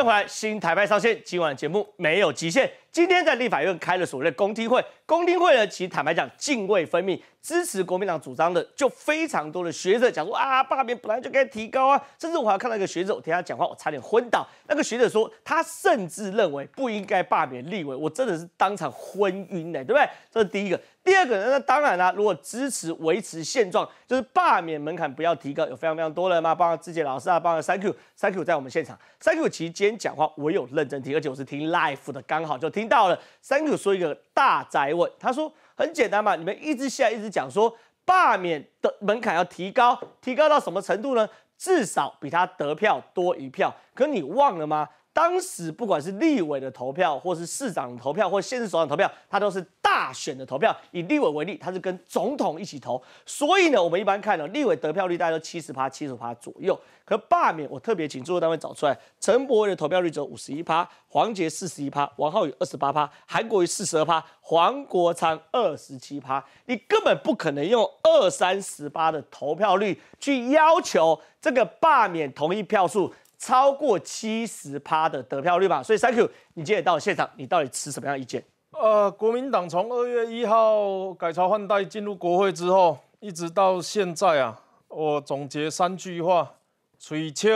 欢迎回来，新台派上线。今晚节目没有极限。今天在立法院开了所谓的公听会，公听会呢，其实坦白讲，泾渭分明，支持国民党主张的就非常多的学者讲说，啊，罢免本来就该提高啊，甚至我还要看到一个学者，我听他讲话，我差点昏倒。那个学者说，他甚至认为不应该罢免立委，我真的是当场昏晕嘞，对不对？这是第一个。第二个呢，那当然啦，如果支持维持现状，就是罢免门槛不要提高，有非常非常多人嘛，包括自己老师啊，包括 Thank you，Thank you，在我们现场，Thank you，其实今天讲话我有认真听，而且我是听 l i f e 的，刚好就听。听到了，三个说一个大宅问，他说很简单嘛，你们一直现在一直讲说罢免的门槛要提高，提高到什么程度呢？至少比他得票多一票。可你忘了吗？当时不管是立委的投票，或是市长投票，或县市首长投票，它都是大选的投票。以立委为例，他是跟总统一起投，所以呢，我们一般看到立委得票率大概都七十趴、七十趴左右。可罢免，我特别请诸位单位找出来：陈柏宇的投票率只有五十一趴，黄杰四十一趴，王浩宇二十八趴，韩国瑜四十二趴，黄国昌二十七趴。你根本不可能用二三十八的投票率去要求这个罢免同意票数。超过七十趴的得票率吧，所以 Thank you，你今天到现场，你到底持什么样意见？呃，国民党从二月一号改朝换代进入国会之后，一直到现在啊，我总结三句话：取超、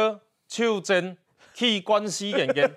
袖珍、气关西点点。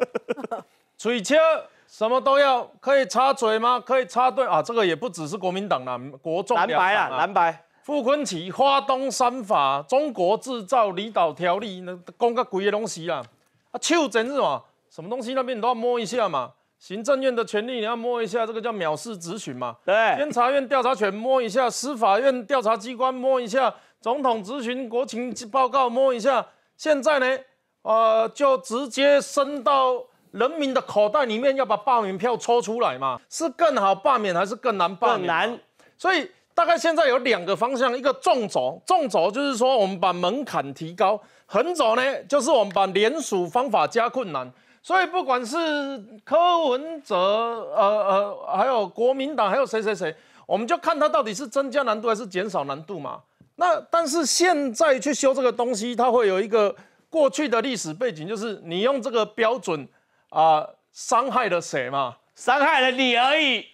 取超 什么都要，可以插嘴吗？可以插队啊？这个也不只是国民党啦，国众啊。蓝白啊，蓝白。傅坤奇、花东三法、中国制造离岛条例，那讲个鬼的东西啦！啊，手真是嘛，什么东西那边你都要摸一下嘛。行政院的权利你要摸一下，这个叫藐视职权嘛。对。监察院调查权摸一下，司法院调查机关摸一下，总统咨询国情报告摸一下。现在呢，呃，就直接伸到人民的口袋里面，要把罢免票抽出来嘛。是更好罢免还是更难罢免？更难。所以。大概现在有两个方向，一个纵轴，纵轴就是说我们把门槛提高；横轴呢，就是我们把联署方法加困难。所以不管是柯文哲、呃呃，还有国民党，还有谁谁谁，我们就看他到底是增加难度还是减少难度嘛。那但是现在去修这个东西，它会有一个过去的历史背景，就是你用这个标准啊，伤害了谁嘛？伤害了你而已，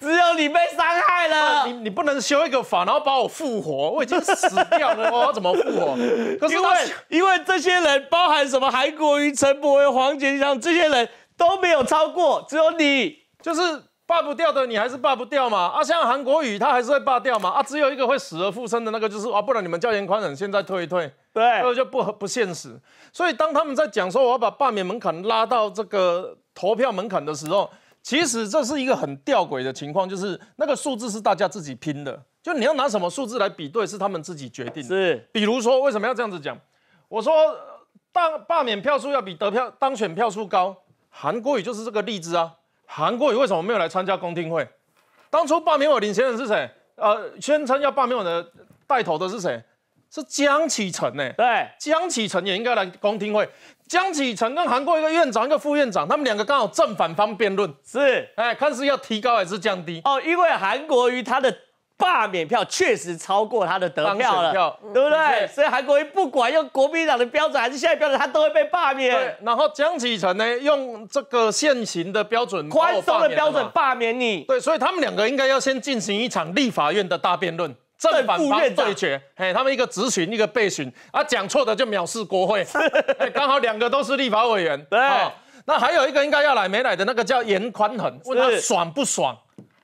只有你被伤害了。你你不能修一个法，然后把我复活，我已经死掉了，我要怎么复活？因为因为这些人，包含什么韩国瑜、陈柏伟、黄健翔这些人都没有超过，只有你，就是罢不掉的，你还是罢不掉嘛。啊，像韩国瑜他还是会罢掉嘛。啊，只有一个会死而复生的那个，就是啊，不然你们教严宽很现在退一退。对，这以就不不现实，所以当他们在讲说我要把罢免门槛拉到这个投票门槛的时候，其实这是一个很吊诡的情况，就是那个数字是大家自己拼的，就你要拿什么数字来比对是他们自己决定。是，比如说为什么要这样子讲？我说，当罢免票数要比得票当选票数高，韩国语就是这个例子啊。韩国语为什么没有来参加公听会？当初罢免我领衔人是谁？呃，宣称要罢免我的带头的是谁？是江启臣呢？对，江启臣也应该来公听会。江启臣跟韩国一个院长、一个副院长，他们两个刚好正反方辩论。是，哎，看是要提高还是降低哦。因为韩国瑜他的罢免票确实超过他的得票了，对不对？所以韩国瑜不管用国民党标准还是现在标准，他都会被罢免。然后江启臣呢，用这个现行的标准、宽松的标准罢免你。对，所以他们两个应该要先进行一场立法院的大辩论。正反方对决，嘿，他们一个直询，一个备询，啊，讲错的就藐视国会，刚好两个都是立法委员，对，那还有一个应该要来没来的那个叫严宽恒，问他爽不爽？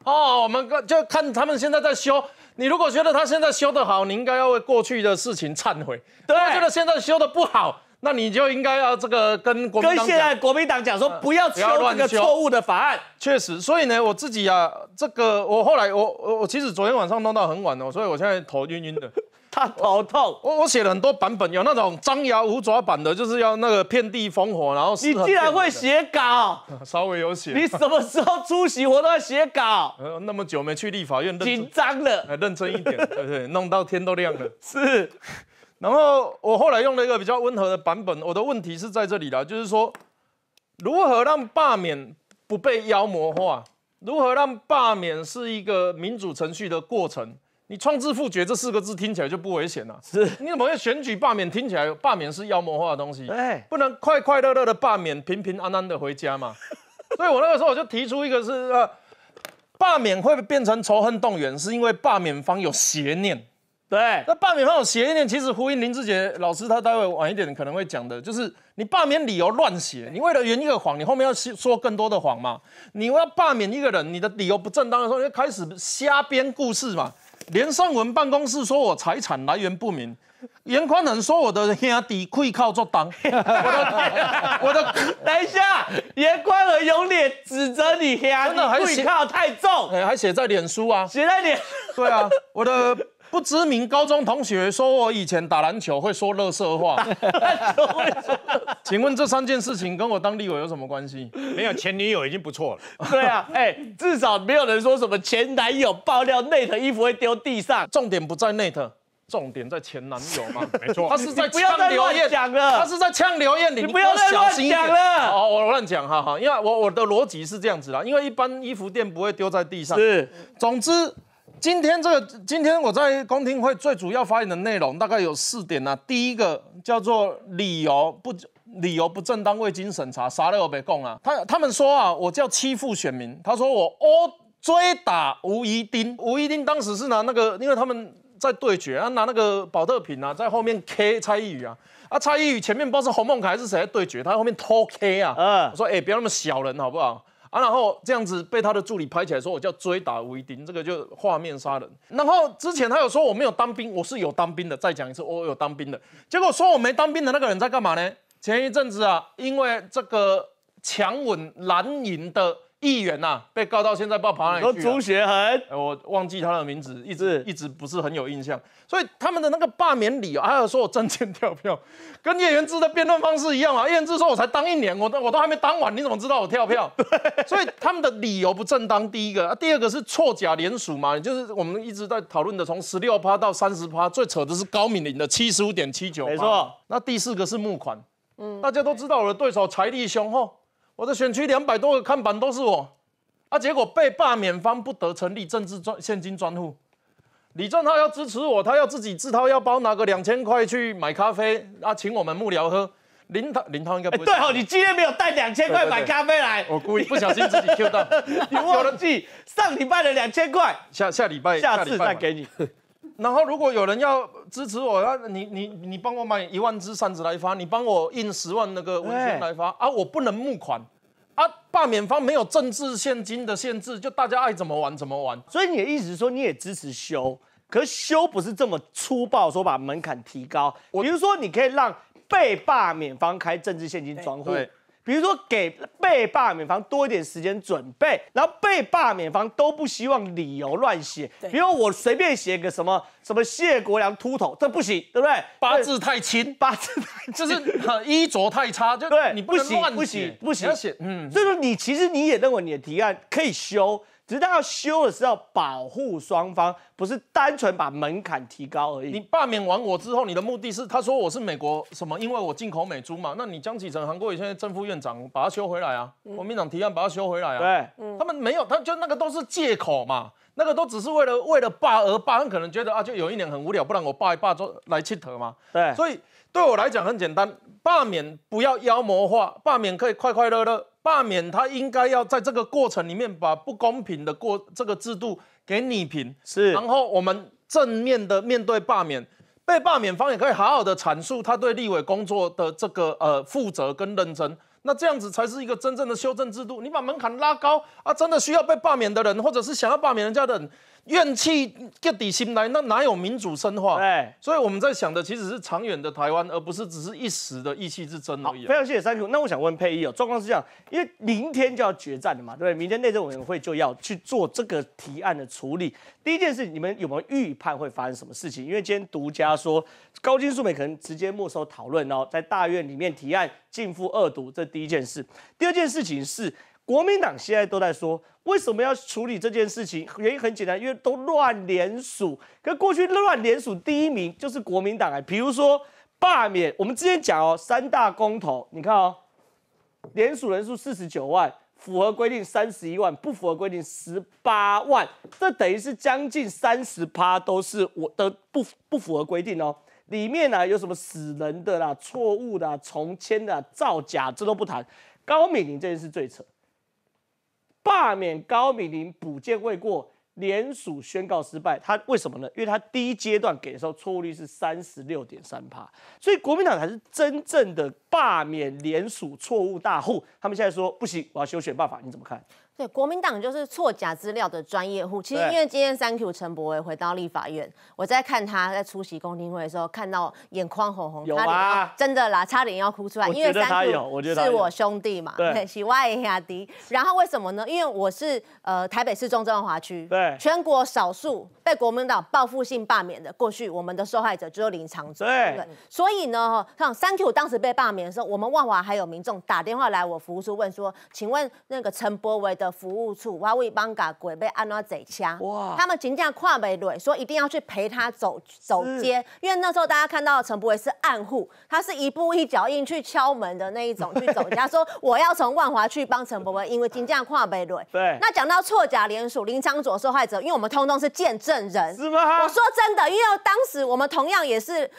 哦，我们就看他们现在在修，你如果觉得他现在修得好，你应该要为过去的事情忏悔；，对，他觉得现在修的不好。那你就应该要这个跟国民党跟现在国民党讲说，不要修这个错误的法案。确实，所以呢，我自己啊，这个我后来我我我，其实昨天晚上弄到很晚哦，所以我现在头晕晕的。他头痛。我我写了很多版本，有那种张牙舞爪版的，就是要那个遍地烽火，然后你竟然会写稿，稍微有写。你什么时候出席活动写稿？呃，那么久没去立法院，紧张了。认真一点，对不对？弄到天都亮了，是。然后我后来用了一个比较温和的版本。我的问题是在这里了，就是说，如何让罢免不被妖魔化？如何让罢免是一个民主程序的过程？你“创制复决”这四个字听起来就不危险了。是？你怎么会选举罢免？听起来罢免是妖魔化的东西。哎，不能快快乐乐的罢免，平平安安的回家嘛。所以我那个时候我就提出一个，是呃，罢免会变成仇恨动员，是因为罢免方有邪念。对，那罢免方有写一点，其实胡英林志杰老师他待会晚一点可能会讲的，就是你罢免理由乱写，你为了圆一个谎，你后面要说更多的谎嘛。你要罢免一个人，你的理由不正当的时候，就开始瞎编故事嘛。连胜文办公室说我财产来源不明，严宽能说我的兄弟跪靠作当，我的，我的，等一下，严宽能用脸指责你兄弟跪靠太重，哎，还写在脸书啊，写在脸，对啊，我的。不知名高中同学说我以前打篮球会说乐色话，请问这三件事情跟我当立委有什么关系？没有前女友已经不错了。对啊，哎，至少没有人说什么前男友爆料 Nate 衣服会丢地上，重点不在 Nate。重点在前男友嘛。没错，他是在呛刘了，他是在呛刘彦你不要再乱讲了。哦，我乱讲，哈哈。因为我我的逻辑是这样子啦，因为一般衣服店不会丢在地上。是，总之。今天这个今天我在公听会最主要发言的内容大概有四点呐。第一个叫做理由不理由不正当未经审查啥都别被供啊。他他们说啊，我叫欺负选民，他说我哦追打吴一丁。吴一丁当时是拿那个，因为他们在对决啊，拿那个保特瓶啊，在后面 K 蔡依宇啊，啊蔡依宇前面不知道是洪孟凯还是谁对决，他在后面偷 K 啊。我说哎，不要那么小人好不好？啊，然后这样子被他的助理拍起来，说我叫追打威丁，这个就画面杀人。然后之前他有说我没有当兵，我是有当兵的，再讲一次，我有当兵的。结果说我没当兵的那个人在干嘛呢？前一阵子啊，因为这个强吻蓝盈的。议员呐，被告到现在被爬了、都朱学恒，我忘记他的名字，一直一直不是很有印象，所以他们的那个罢免理由，还有说我证件跳票，跟叶元志的辩论方式一样啊。叶元志说我才当一年，我都我都还没当完，你怎么知道我跳票？所以他们的理由不正当。第一个，第二个是错假连署嘛，就是我们一直在讨论的，从十六趴到三十趴，最扯的是高敏玲的七十五点七九，没错。那第四个是募款，嗯，大家都知道我的对手财力雄厚。我的选区两百多个看板都是我，啊，结果被罢免方不得成立政治专现金专户。李正浩要支持我，他要自己自掏腰包拿个两千块去买咖啡啊，请我们幕僚喝。林涛，林涛应该不对哦，你今天没有带两千块买咖啡来，我故意不小心自己 Q 到，你忘了记上礼拜的两千块，下下礼拜下次再给你。然后，如果有人要支持我，那你你你帮我买一万支扇子来发，你帮我印十万那个文宣来发啊！我不能募款，啊，罢免方没有政治现金的限制，就大家爱怎么玩怎么玩。所以你的意思说你也支持修，可修不是这么粗暴，说把门槛提高。比如说，你可以让被罢免方开政治现金专户。比如说给被罢免方多一点时间准备，然后被罢免方都不希望理由乱写。比如我随便写个什么什么谢国良秃头，这不行，对不对？八字太轻，八字太就是衣着太差，就对，你不行，不行，不行，嗯，所以说你其实你也认为你的提案可以修。直到修的是要保护双方，不是单纯把门槛提高而已。你罢免完我之后，你的目的是他说我是美国什么？因为我进口美猪嘛。那你江启臣、韩国瑜现在正副院长把他修回来啊？国民党提案把他修回来啊？对，他们没有，他就那个都是借口嘛，那个都只是为了为了罢而罢，很可能觉得啊，就有一年很无聊，不然我罢一罢就来切特嘛。对，所以。对我来讲很简单，罢免不要妖魔化，罢免可以快快乐乐。罢免他应该要在这个过程里面把不公平的过这个制度给拟平，是。然后我们正面的面对罢免，被罢免方也可以好好的阐述他对立委工作的这个呃负责跟认真。那这样子才是一个真正的修正制度。你把门槛拉高啊，真的需要被罢免的人，或者是想要罢免人家的人。怨气彻底心来，那哪有民主深化？哎，所以我们在想的其实是长远的台湾，而不是只是一时的意气之争哦。好，非常谢谢三姑。那我想问佩仪哦，状况是这样，因为明天就要决战了嘛，对不对？明天内政委员会就要去做这个提案的处理。第一件事，你们有没有预判会发生什么事情？因为今天独家说高金素美可能直接没收讨论哦，在大院里面提案进付二读，这第一件事。第二件事情是国民党现在都在说。为什么要处理这件事情？原因很简单，因为都乱联署。可过去乱联署第一名就是国民党啊。比如说罢免，我们之前讲哦，三大公投，你看哦，联署人数四十九万，符合规定三十一万，不符合规定十八万。这等于是将近三十趴都是我的不不符合规定哦。里面呢有什么死人的啦、错误的、重签的、造假，这都不谈。高敏玲这件事最扯。罢免高敏玲补件未过，联署宣告失败。他为什么呢？因为他第一阶段给的时候错误率是三十六点三趴，所以国民党才是真正的罢免联署错误大户。他们现在说不行，我要修选办法，你怎么看？对，国民党就是错假资料的专业户。其实因为今天三 Q 陈伯维回到立法院，我在看他在出席公听会的时候，看到眼眶红红，有啊，真的啦，差点要哭出来。因为三 Q 是我兄弟嘛，对，喜袜一下滴。然后为什么呢？因为我是呃台北市中正万华区，对，全国少数被国民党报复性罢免的过去，我们的受害者只有林长宗，对对？所以呢，哈，像三 Q 当时被罢免的时候，我们万华还有民众打电话来我服务处问说，请问那个陈伯维的。服务处，我为帮个鬼被安拉贼哇！他们请假跨北瑞，说一定要去陪他走走街，因为那时候大家看到陈柏伟是暗户，他是一步一脚印去敲门的那一种去走家，说我要从万华去帮陈柏伯，因为请假跨北瑞。对。那讲到错甲联署林昌佐受害者，因为我们通通是见证人，是吗？我说真的，因为当时我们同样也是。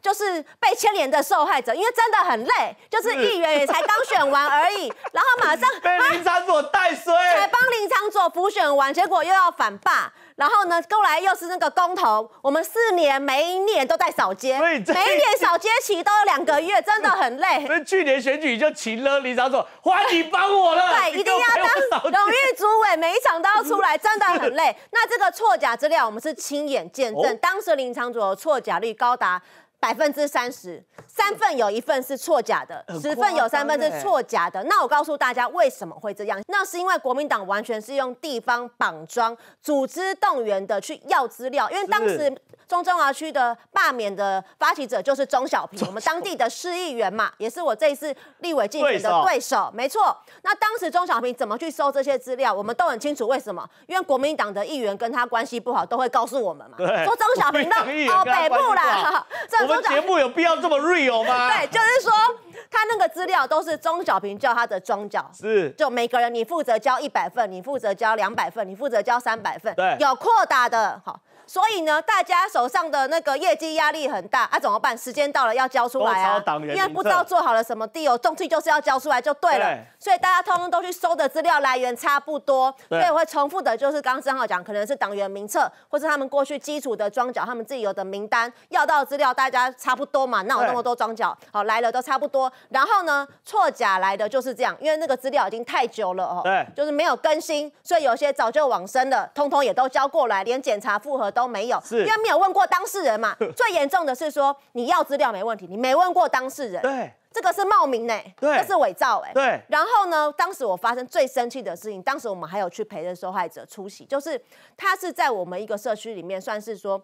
就是被牵连的受害者，因为真的很累。就是议员也才刚选完而已，然后马上 被林仓佐带衰，才帮林仓佐辅选完，结果又要反霸。然后呢，后来又是那个公投，我们四年每一年都在扫街，每一年 扫街期都有两个月，真的很累。所 以去年选举就请了林仓佐，欢迎帮我了，一定要当荣誉主委，每一场都要出来，真的很累。那这个错假资料，我们是亲眼见证，当时林仓佐的错假率高达。百分之三十三份有一份是错假的，十份有三分是错假的。那我告诉大家为什么会这样，那是因为国民党完全是用地方绑装组织动员的去要资料，因为当时。中中华区的罢免的发起者就是钟小平，我们当地的市议员嘛，也是我这次立委竞选的对手。对手没错。那当时钟小平怎么去收这些资料，我们都很清楚。为什么？因为国民党的议员跟他关系不好，都会告诉我们嘛。说钟小平到哦北部啦。我们节目有必要这么 real 吗？对，就是说他那个资料都是钟小平叫他的庄教是，就每个人你负责交一百份，你负责交两百份，你负责交三百份，对，有扩大的好。所以呢，大家手上的那个业绩压力很大，啊怎么办？时间到了要交出来啊，因为不知道做好了什么地哦，东西就是要交出来就对了。所以大家通通都去搜的资料来源差不多，所以我会重复的，就是刚刚正好讲，可能是党员名册，或是他们过去基础的庄脚，他们自己有的名单要到资料，大家差不多嘛，那有那么多庄脚，好来了都差不多。然后呢，错假来的就是这样，因为那个资料已经太久了哦，对，就是没有更新，所以有些早就往生的，通通也都交过来，连检查复核。都没有，是因为没有问过当事人嘛？最严重的是说你要资料没问题，你没问过当事人，对，这个是冒名呢，这是伪造哎。对，然后呢，当时我发生最生气的事情，当时我们还有去陪着受害者出席，就是他是在我们一个社区里面，算是说。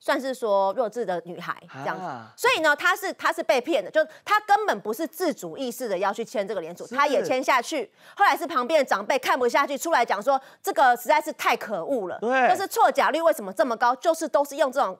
算是说弱智的女孩这样子，所以呢，她是她是被骗的，就是她根本不是自主意识的要去签这个连署，她也签下去。后来是旁边的长辈看不下去，出来讲说这个实在是太可恶了，就是错假率为什么这么高，就是都是用这种。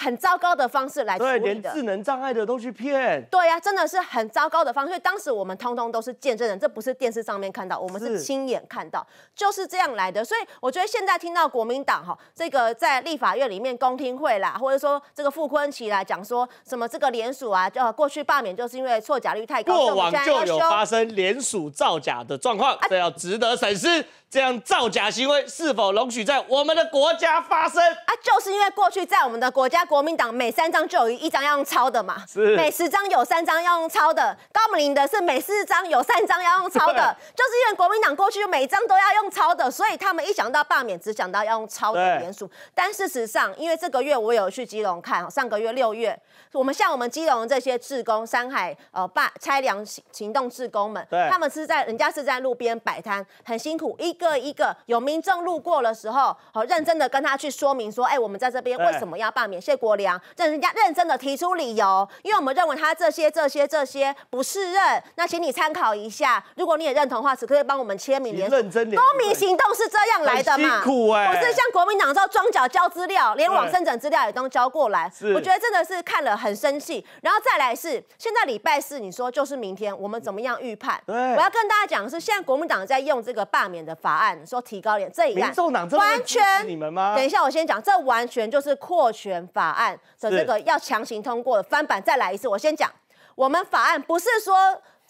很糟糕的方式来处理的，连智能障碍的都去骗。对呀，真的是很糟糕的方式。因为当时我们通通都是见证人，这不是电视上面看到，我们是亲眼看到，就是这样来的。所以我觉得现在听到国民党哈，这个在立法院里面公听会啦，或者说这个傅昆奇来讲说什么这个联署啊，呃，过去罢免就是因为错假率太高，过往就有发生联署造假的状况，这要值得审视。这样造假行为是否容许在我们的国家发生？啊，就是因为过去在我们的国家。国民党每三张就有一张要用抄的嘛？是。每十张有三张要用抄的。高明林的是每四张有三张要用抄的。就是因为国民党过去就每张都要用抄的，所以他们一想到罢免，只想到要用抄的点数。但事实上，因为这个月我有去基隆看，上个月六月，我们像我们基隆这些职工山海呃罢拆梁行动职工们，他们是在人家是在路边摆摊，很辛苦，一个一个有民众路过的时候，好认真的跟他去说明说，哎，我们在这边为什么要罢免？国良，让人家认真的提出理由，因为我们认为他这些、这些、这些不适任，那请你参考一下，如果你也认同的话，此刻帮我们签名。你认真点。公民行动是这样来的嘛？辛苦哎！不是像国民党这装脚交资料，连网申的资料也都交过来。是。我觉得真的是看了很生气。然后再来是，现在礼拜四，你说就是明天，我们怎么样预判？我要跟大家讲的是，现在国民党在用这个罢免的法案，说提高点这一案。民党完全你们吗？等一下我先讲，这完全就是扩权。法案的这个要强行通过，翻版再来一次。我先讲，我们法案不是说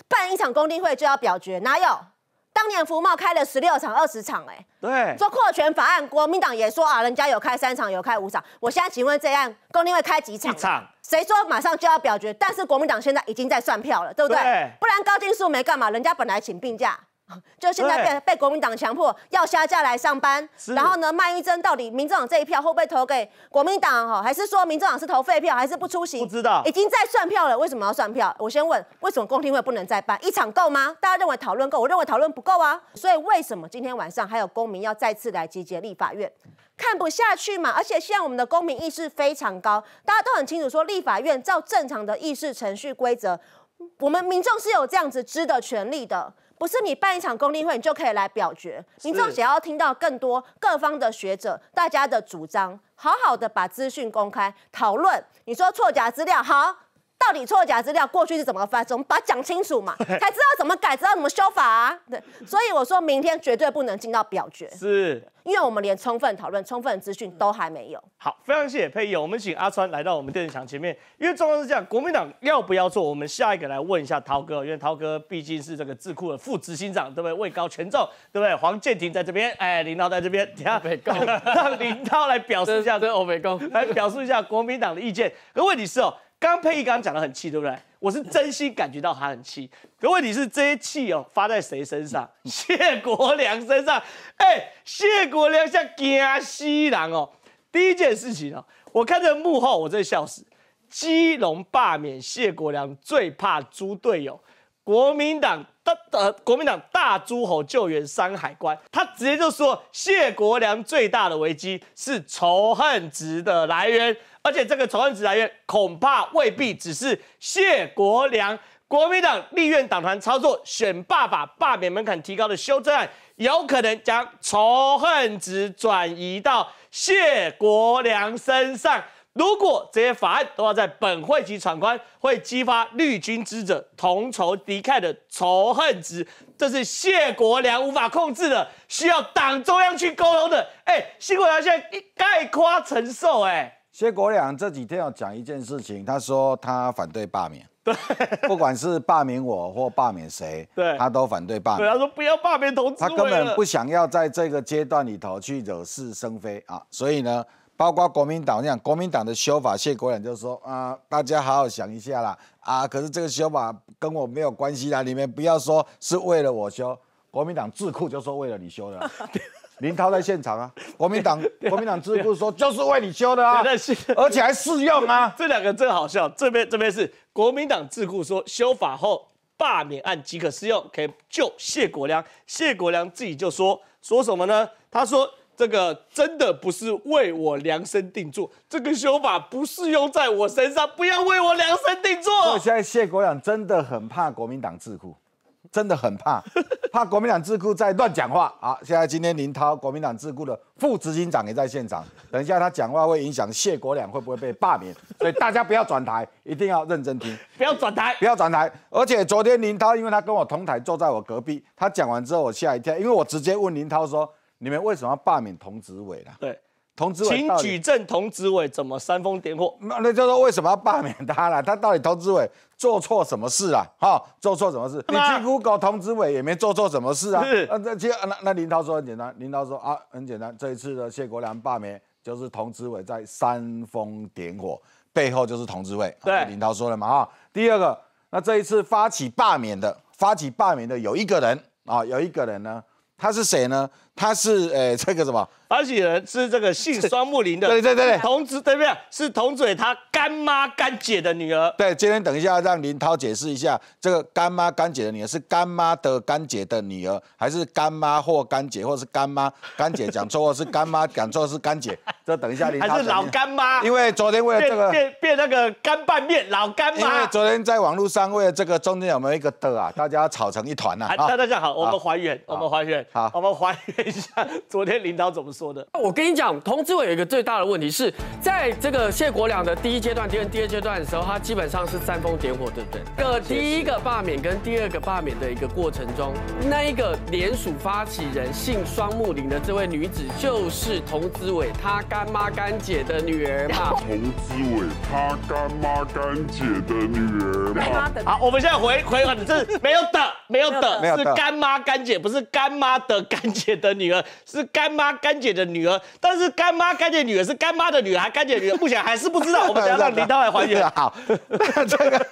办一场公听会就要表决，哪有？当年福茂开了十六场、二十场，哎，对，说扩权法案，国民党也说啊，人家有开三场，有开五场。我现在请问，这案公听会开几场？七场。谁说马上就要表决？但是国民党现在已经在算票了，对不对？不然高金素没干嘛，人家本来请病假。就现在被被国民党强迫要下架来上班，然后呢，麦玉珍到底民进党这一票会不会投给国民党？哈，还是说民进党是投废票，还是不出席？不知道，已经在算票了。为什么要算票？我先问，为什么公听会不能再办？一场够吗？大家认为讨论够？我认为讨论不够啊。所以为什么今天晚上还有公民要再次来集结立法院？看不下去嘛？而且现在我们的公民意识非常高，大家都很清楚说，立法院照正常的议事程序规则，我们民众是有这样子知的权利的。不是你办一场公听会，你就可以来表决。你至想要听到更多各方的学者、大家的主张，好好的把资讯公开讨论。你说错假资料，好。到底错假资料过去是怎么发生？我们把它讲清楚嘛，才知道怎么改，知道怎么修法。对，所以我说明天绝对不能进到表决，是，因为我们连充分讨论、充分资讯都还没有。好，非常谢谢佩友，我们请阿川来到我们电视墙前面，因为状况是这样，国民党要不要做？我们下一个来问一下涛哥，因为涛哥毕竟是这个智库的副执行长，对不对？位高权重，对不对？黄建廷在这边，哎，林涛在这边，欧北工，让林涛来表示一下，对欧美工，来表示一下国民党的意见。可问题是哦。刚佩怡刚刚讲的很气，对不对？我是真心感觉到他很气。可问题是这些气哦发在谁身上？谢国良身上。哎，谢国良像惊西狼哦。第一件事情哦，我看这幕后我在笑死。基隆罢免谢国良，最怕猪队友。国民党大呃国民党大诸侯救援山海关，他直接就说谢国良最大的危机是仇恨值的来源。而且这个仇恨值来源恐怕未必只是谢国良。国民党立院党团操作选罢法罢免门槛提高的修正案，有可能将仇恨值转移到谢国良身上。如果这些法案都要在本会期闯关，会激发绿军之者同仇敌忾的仇恨值，这是谢国良无法控制的，需要党中央去沟通的。哎，谢国良现在一概夸承受，哎。谢国良这几天要讲一件事情，他说他反对罢免，对，不管是罢免我或罢免谁，对，他都反对罢免。他说不要罢免同志他根本不想要在这个阶段里头去惹是生非啊。所以呢，包括国民党这样，国民党的修法，谢国良就说啊，大家好好想一下啦啊。可是这个修法跟我没有关系啦，你们不要说是为了我修，国民党智库就说为了你修的。林涛在现场啊，国民党国民党智库说就是为你修的啊，而且还适用啊，这两个真好笑。这边这边是国民党智库说修法后罢免案即可适用，可以救谢国良。谢国良自己就说说什么呢？他说这个真的不是为我量身定做，这个修法不适用在我身上，不要为我量身定做。所现在谢国梁真的很怕国民党智库。真的很怕，怕国民党智库在乱讲话。好，现在今天林涛，国民党智库的副执行长也在现场。等一下他讲话会影响谢国良会不会被罢免？所以大家不要转台，一定要认真听。不要转台，不要转台。而且昨天林涛，因为他跟我同台，坐在我隔壁。他讲完之后，我吓一跳，因为我直接问林涛说：“你们为什么要罢免童子伟呢？”对，童子伟，请举证童子伟怎么煽风点火。那那就是为什么要罢免他了？他到底童子伟？做错什么事啊？哈，做错什么事？你几乎搞童子伟也没做错什么事啊。那这那那林涛说很简单，林涛说啊，很简单，这一次的谢国良罢免就是童子伟在煽风点火，背后就是童子伟。对，林涛说了嘛哈。第二个，那这一次发起罢免的，发起罢免的有一个人啊，有一个人呢，他是谁呢？他是呃这个什么发起人是这个姓双木林的，对对对，童子对不对？是童嘴他干妈干姐的女儿。对，今天等一下让林涛解释一下，这个干妈干姐的女儿是干妈的干姐的女儿，还是干妈或干姐，或是干妈干姐讲错，或是干妈讲错是干姐。这等一下林涛还是老干妈。因为昨天为了这个变变那个干拌面老干妈。因为昨天在网络上为了这个中间有没有一个的啊，大家吵成一团啊。大家好，我们还原，我们还原，好，我们还。原。一下，昨天领导怎么说的？我跟你讲，童志伟有一个最大的问题是在这个谢国良的第一阶段二第二阶段的时候，他基本上是煽风点火，对不对？个第一个罢免跟第二个罢免的一个过程中，那一个联署发起人姓双木林的这位女子，就是童子伟他干妈干姐的女儿嘛？童子伟他干妈干姐的女儿嘛？好，我们现在回回转，这是没有的，没有的，是干妈干姐，不是干妈的干姐的。女儿是干妈干姐的女儿，但是干妈干姐女儿是干妈的女儿，孩，干姐女儿目前还是不知道。我们等家长领导还还原 好，这个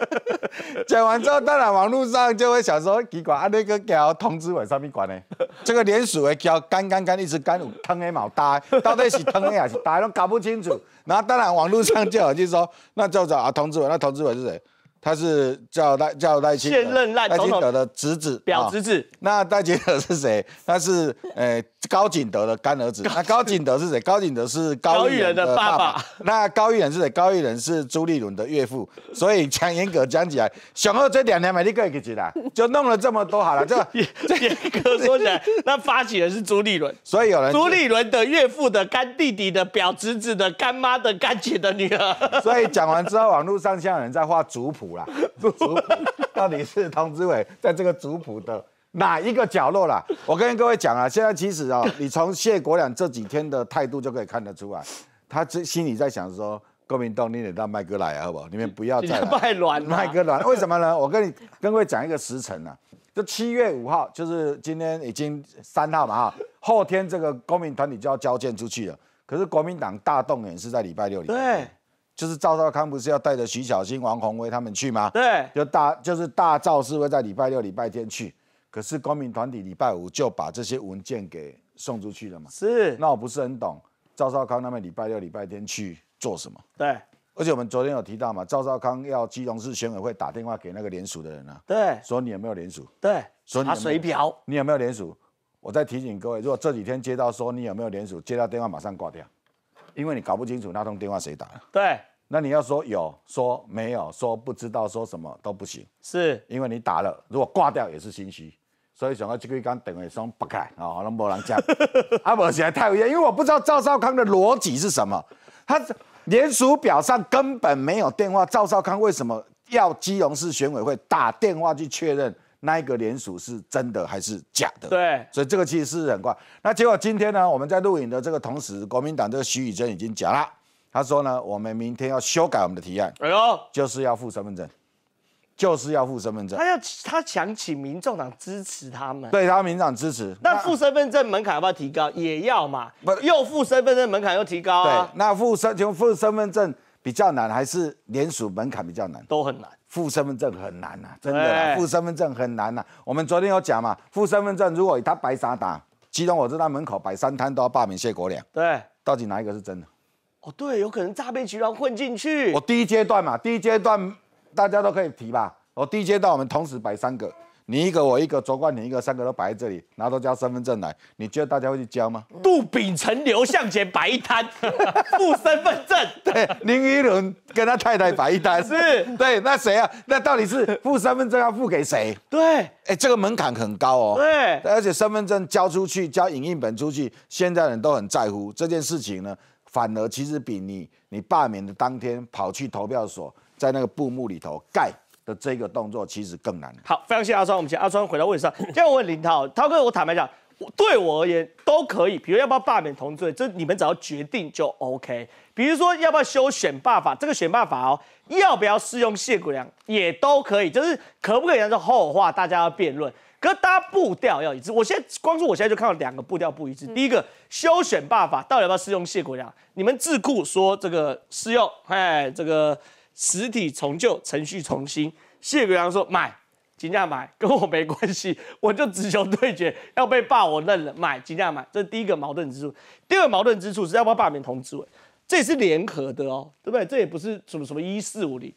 讲完之后，当然网络上就会想说，奇怪，啊那个叫通知委上面管呢？这个连署的叫干干干一直干有汤的毛大，到底是汤的还是大？都搞不清楚。然后当然网络上就有就说，那就找啊通知委，那通知委是谁？他是叫赖叫代，现任赖清德的侄子表侄子。那赖清德是谁？他是呃高景德的干儿子。那高景德是谁？高景德是高玉仁的爸爸。那高玉仁是谁？高玉仁是朱立伦的岳父。所以强严格讲起来，选后这两年嘛，你够给极啦。就弄了这么多好了，这 严格说起来，那发起人是朱立伦，所以有人朱立伦的岳父的干弟弟的表侄子的干妈的干姐的女儿。所以讲完之后，网络上现在有人在画族谱啦，族谱到底是童志伟在这个族谱的哪一个角落啦？我跟各位讲啊，现在其实哦，你从谢国良这几天的态度就可以看得出来，他这心里在想说。国民党，你得到麦哥来，好不好？你们不要再卖卵，麦哥卵？为什么呢？我跟你、跟各位讲一个时辰呐。就七月五号，就是今天已经三号嘛，哈。后天这个公民团体就要交件出去了。可是国民党大动员是在礼拜六里。对。就是赵少康不是要带着徐小新、王宏威他们去吗？对。就大就是大赵是会在礼拜六、礼拜天去。可是公民团体礼拜五就把这些文件给送出去了嘛？是。那我不是很懂，赵少康他们礼拜六、礼拜天去。做什么？对，而且我们昨天有提到嘛，赵少康要基隆市选委会打电话给那个联署的人啊，对，说你有没有联署？对，说他水表，你有没有联署？我再提醒各位，如果这几天接到说你有没有联署，接到电话马上挂掉，因为你搞不清楚那通电话谁打。对，那你要说有，说没有，说不知道，说什么都不行。是，因为你打了，如果挂掉也是信息。所以整个机关等于双不开啊，好难没人讲啊，而且太危言，因为我不知道赵少康的逻辑是什么，他。联署表上根本没有电话，赵少康为什么要基隆市选委会打电话去确认那一个联署是真的还是假的？对，所以这个其实是很怪。那结果今天呢，我们在录影的这个同时，国民党这个徐宇贞已经讲了，他说呢，我们明天要修改我们的提案，哎呦，就是要附身份证。就是要付身份证，他要他想请民众党支持他们，对，他民党支持，那付身份证门槛要不要提高？也要嘛，不，又付身份证门槛又提高，对那付身，从付身份证比较难，还是联署门槛比较难？都很难，付身份证很难呐，真的，付身份证很难呐。我们昨天有讲嘛，付身份证如果他白打打，其中我知道门口摆三摊都要罢免谢国梁，对，到底哪一个是真的？哦，对，有可能诈骗集团混进去。我第一阶段嘛，第一阶段。大家都可以提吧。我第一阶段我们同时摆三个，你一个，我一个，卓冠你一个，三个都摆在这里，拿到交身份证来。你觉得大家会去交吗？杜秉成、刘向前摆一摊，付 身份证。对，林依轮跟他太太摆一摊。是，对。那谁啊？那到底是付身份证要付给谁？对。哎，这个门槛很高哦。对。而且身份证交出去，交影印本出去，现在人都很在乎这件事情呢。反而其实比你你罢免的当天跑去投票所。在那个布幕里头，盖的这个动作其实更难。好，非常谢谢阿川。我们先阿川回到位置上，要 问林涛。涛哥，我坦白讲，对我而言都可以。比如要不要罢免同罪，这你们只要决定就 OK。比如说要不要修选罢法，这个选罢法哦，要不要适用谢国良也都可以。就是可不可以，那是后话，大家要辩论。可是大家步调要一致。我现光说，我现在就看到两个步调不一致。第一个修选罢法到底要不要适用谢国良？你们智库说这个适用，哎，这个。实体重旧，程序重新。谢国良说：“买，尽量买，跟我没关系，我就只求对决，要被罢我认了，买尽量买。”这是第一个矛盾之处。第二个矛盾之处是要不要罢免同志伟，这也是联合的哦，对不对？这也不是什么什么一四五零。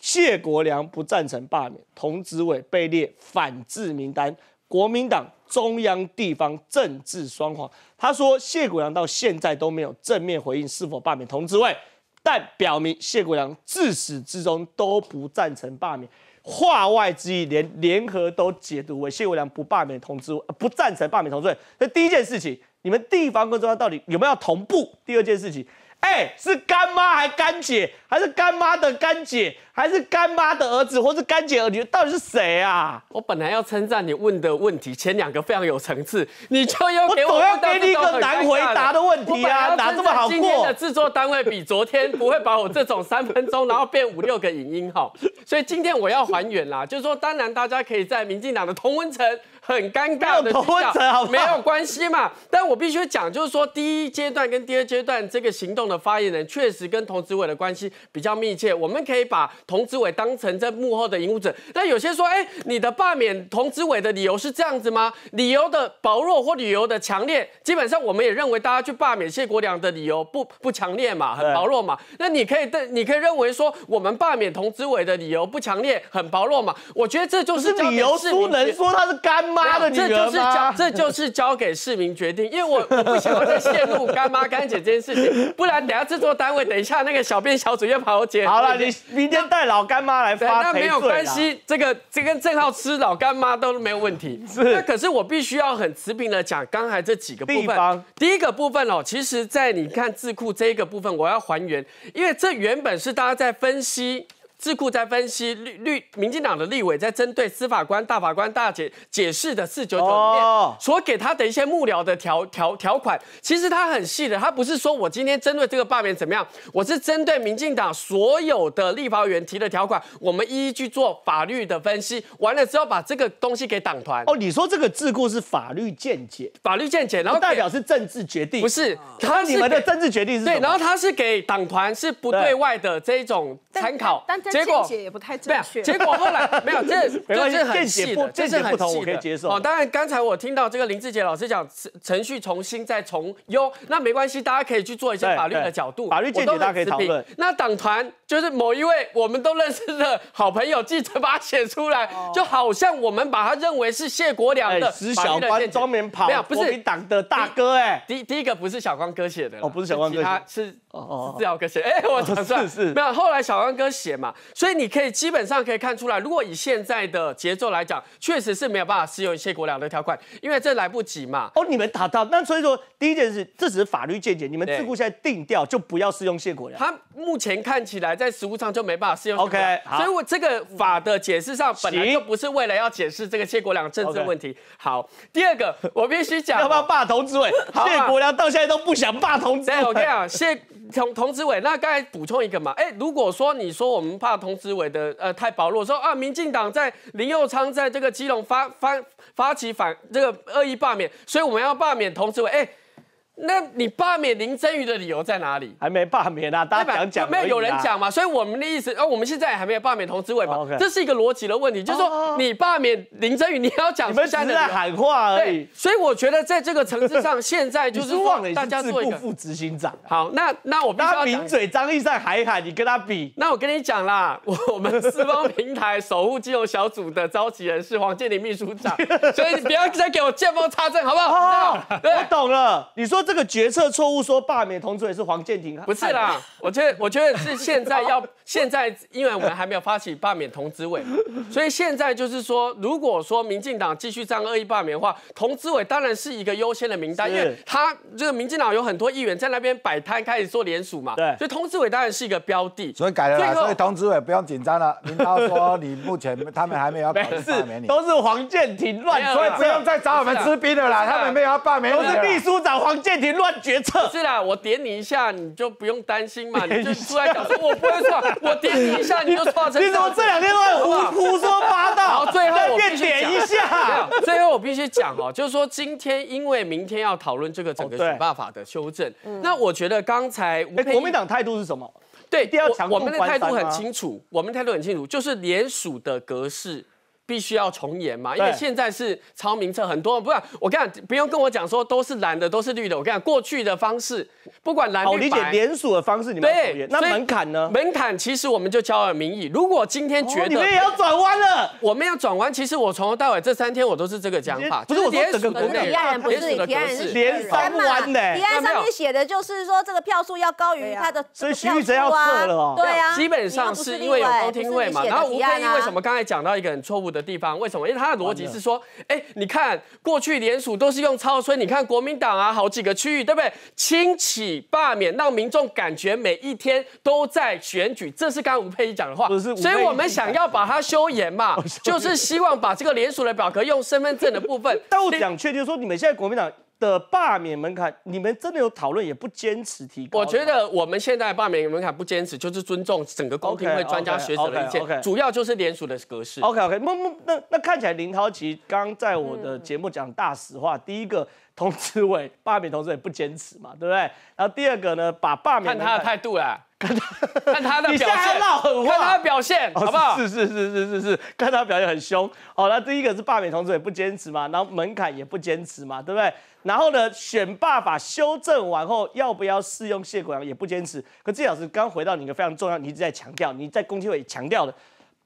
谢国良不赞成罢免童志伟，被列反制名单。国民党中央地方政治双簧，他说：“谢国良到现在都没有正面回应是否罢免童志伟。”但表明谢国良自始至终都不赞成罢免，话外之意连联合都解读为谢国良不罢免同志，不赞成罢免同志。那第一件事情，你们地方跟中央到底有没有同步？第二件事情。哎，是干妈还干姐，还是干妈的干姐，还是干妈的儿子，或是干姐儿女，到底是谁啊？我本来要称赞你问的问题，前两个非常有层次，你就要给我要给你一个难回答的问题啊！哪这么好过？今天的制作单位比昨天不会把我这种三分钟然后变五六个影音哈，所以今天我要还原啦，就是说，当然大家可以在民进党的同温层。很尴尬的，没有关系嘛。但我必须讲，就是说第一阶段跟第二阶段这个行动的发言人，确实跟童子伟的关系比较密切。我们可以把童子伟当成在幕后的引务者。那有些说，哎，你的罢免童子伟的理由是这样子吗？理由的薄弱或理由的强烈，基本上我们也认为，大家去罢免谢国良的理由不不强烈嘛，很薄弱嘛。那你可以的，你可以认为说，我们罢免童子伟的理由不强烈，很薄弱嘛。我觉得这就是理由不能说他是干。这就是交，这就是交给市民决定，因为我 我不喜要再陷露干妈干姐这件事情，不然等下制作单位等一下那个小便小组又跑我解。好了，你明天带老干妈来发。那没有关系，这个这跟郑浩吃老干妈都没有问题。是。那可是我必须要很持平的讲，刚才这几个部分。第一个部分哦，其实在你看智库这一个部分，我要还原，因为这原本是大家在分析。智库在分析律律，民进党的立委在针对司法官、大法官大姐解释的四九九里面所给他的一些幕僚的条条条款，其实他很细的，他不是说我今天针对这个罢免怎么样，我是针对民进党所有的立法员提的条款，我们一一去做法律的分析，完了之后把这个东西给党团。哦，你说这个智库是法律见解，法律见解，然后代表是政治决定？不是，他你们的政治决定是对，然后他是给党团是不对外的这种参考。结果也不太确。结果后来 没有，这这是很细的，这是很细的，可接受。哦，当然刚才我听到这个林志杰老师讲程程序重新再重优，那没关系，大家可以去做一些法律的角度，法律见解大家可以讨论。那党团就是某一位我们都认识的好朋友记者把它写出来，就好像我们把他认为是谢国良的石小的，装棉袍，没有，不是党的大哥哎，第第一个不是小光哥写的，哦，不是小光哥，他是。哦哦，是小刚哥写，哎，我讲错是，没有，后来小刚哥写嘛，所以你可以基本上可以看出来，如果以现在的节奏来讲，确实是没办法适用谢国良的条款，因为这来不及嘛。哦，你们打到，那所以说第一件事，这只是法律见解，你们自顾现在定掉就不要适用谢国良。他目前看起来在实务上就没办法适用。OK，所以我这个法的解释上本来就不是为了要解释这个谢国良政治问题。好，第二个我必须讲，要不要霸同志位？谢国良到现在都不想霸同志位。我跟你讲，谢。同同知委，那刚才补充一个嘛，哎，如果说你说我们怕同知委的呃太薄弱，说啊，民进党在林佑昌在这个基隆发发发起反这个恶意罢免，所以我们要罢免同知委，哎。那你罢免林真瑜的理由在哪里？还没罢免啊，大家讲讲没有有人讲嘛？所以我们的意思，哦，我们现在还没有罢免童志伟嘛？这是一个逻辑的问题，就是说你罢免林真瑜，你要讲。你们是在喊话而已。所以我觉得在这个层次上，现在就是忘了大家做一个副执行长。好，那那我他抿嘴，张毅在喊喊，你跟他比。那我跟你讲啦，我们四方平台 守护金融小组的召集人是黄建林秘书长，所以你不要再给我见风插针，好不好？好好，我懂了。你说。这个决策错误说罢免童志伟是黄建庭，不是啦，我觉得我觉得是现在要现在，因为我们还没有发起罢免童志伟，所以现在就是说，如果说民进党继续这样恶意罢免的话，童志伟当然是一个优先的名单，因为他这个民进党有很多议员在那边摆摊开始做联署嘛，对，所以童志伟当然是一个标的，所以改了，所以童志伟不用紧张了，领导说你目前他们还没有要 罢免你，都是黄建庭乱说，所以不用再找我们吃兵的啦，他们没有要罢免，都是秘书长黄建。你乱决策是啦，我点你一下，你就不用担心嘛，你就出来讲说我不会错，我点你一下你就错成。你怎么这两天乱胡胡说八道？好，最后我必须点一下。最后我必须讲哦，就是说今天因为明天要讨论这个整个选法法的修正，那我觉得刚才国民党态度是什么？对，第二，我们的态度很清楚，我们态度很清楚，就是联署的格式。必须要重演嘛？因为现在是超名册，很多不是我讲，不用跟我讲说都是蓝的，都是绿的。我讲过去的方式，不管蓝绿。好理解，联署的方式你们对，那门槛呢？门槛其实我们就交了民意。如果今天觉得你们也要转弯了，我们要转弯。其实我从头到尾这三天我都是这个讲法，不是我说整个国。提案不是提案人是连三嘛？提案上面写的就是说这个票数要高于他的，所以徐玉哲要撤了哦。对啊，基本上是因为有高听位嘛。然后吴佩因为什么刚才讲到一个很错误的？的地方为什么？因为他的逻辑是说，哎，你看过去联署都是用超村，你看国民党啊，好几个区域，对不对？清起罢免，让民众感觉每一天都在选举，这是刚刚吴佩仪讲的话。所以我们想要把它修严嘛，就是希望把这个联署的表格用身份证的部分。但我想确定说，你们现在国民党。的罢免门槛，你们真的有讨论，也不坚持提高。我觉得我们现在罢免门槛不坚持，就是尊重整个公平会专家学者的意见，主要就是联署的格式。OK OK，那那那看起来林涛其实刚在我的节目讲大实话，第一个，同志委罢免同志也不坚持嘛，对不对？然后第二个呢，把罢免看他的态度啊，看，他，看他的 表现，看他的表现，好不好？是是是是是是，看他表现很凶。好，那第一个是罢免同志也不坚持嘛，然后门槛也不坚持嘛，对不对？然后呢，选罢法修正完后，要不要适用谢国良也不坚持。可郑老师刚回到你个非常重要，你一直在强调，你在公听会强调的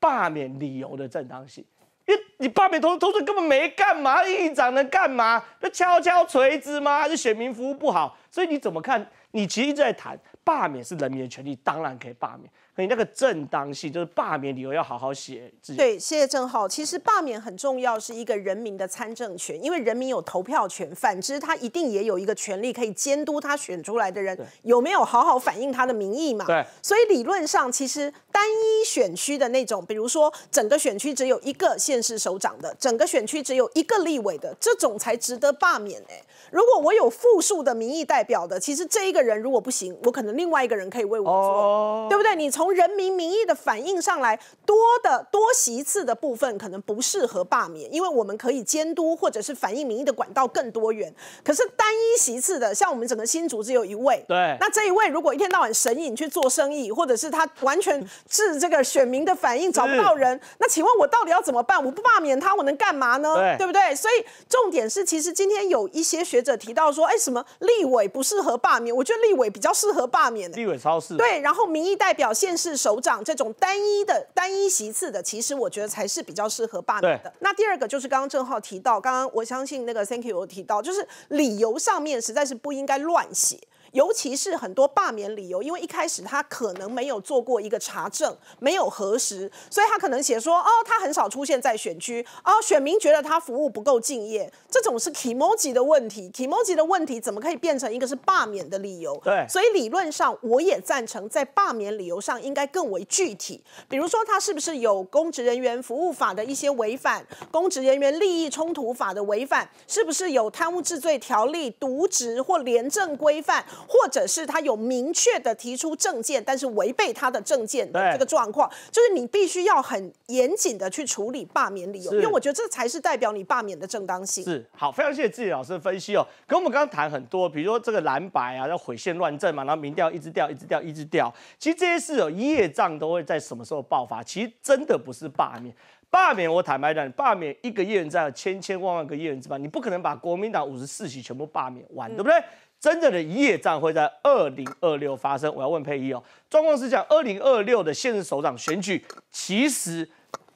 罢免理由的正当性，因为你罢免同同志根本没干嘛，议长能干嘛？那敲敲锤子吗？还是选民服务不好？所以你怎么看？你其实一直在谈。罢免是人民的权利，当然可以罢免。你那个正当性就是罢免理由要好好写。对，谢谢郑浩。其实罢免很重要，是一个人民的参政权，因为人民有投票权，反之他一定也有一个权利可以监督他选出来的人有没有好好反映他的民意嘛。对。所以理论上，其实单一选区的那种，比如说整个选区只有一个县市首长的，整个选区只有一个立委的，这种才值得罢免。哎，如果我有复数的民意代表的，其实这一个人如果不行，我可能另外一个人可以为我做，对不对？你从从人民民意的反应上来，多的多席次的部分可能不适合罢免，因为我们可以监督或者是反映民意的管道更多元。可是单一席次的，像我们整个新竹只有一位，对，那这一位如果一天到晚神隐去做生意，或者是他完全治这个选民的反应找不到人，那请问我到底要怎么办？我不罢免他，我能干嘛呢？对，对不对？所以重点是，其实今天有一些学者提到说，哎，什么立委不适合罢免？我觉得立委比较适合罢免，立委超市对，然后民意代表现。是首长这种单一的、单一席次的，其实我觉得才是比较适合罢免的。那第二个就是刚刚郑浩提到，刚刚我相信那个 Thank You 有提到，就是理由上面实在是不应该乱写。尤其是很多罢免理由，因为一开始他可能没有做过一个查证，没有核实，所以他可能写说，哦，他很少出现在选区，哦，选民觉得他服务不够敬业，这种是 emoji 的问题，emoji 的问题怎么可以变成一个是罢免的理由？对，所以理论上我也赞成，在罢免理由上应该更为具体，比如说他是不是有公职人员服务法的一些违反，公职人员利益冲突法的违反，是不是有贪污治罪条例渎职或廉政规范？或者是他有明确的提出政件，但是违背他的政件的这个状况，就是你必须要很严谨的去处理罢免理由，因为我觉得这才是代表你罢免的正当性。是好，非常谢谢自己老师的分析哦。跟我们刚刚谈很多，比如说这个蓝白啊，要毁宪乱政嘛，然后民调一直掉，一直掉，一直掉。其实这些事哦，业障都会在什么时候爆发？其实真的不是罢免，罢免我坦白讲，罢免一个业人在千千万万个业人之外，你不可能把国民党五十四席全部罢免完，对不对？真正的夜战会在二零二六发生。我要问佩怡哦，状况是讲二零二六的现任首长选举，其实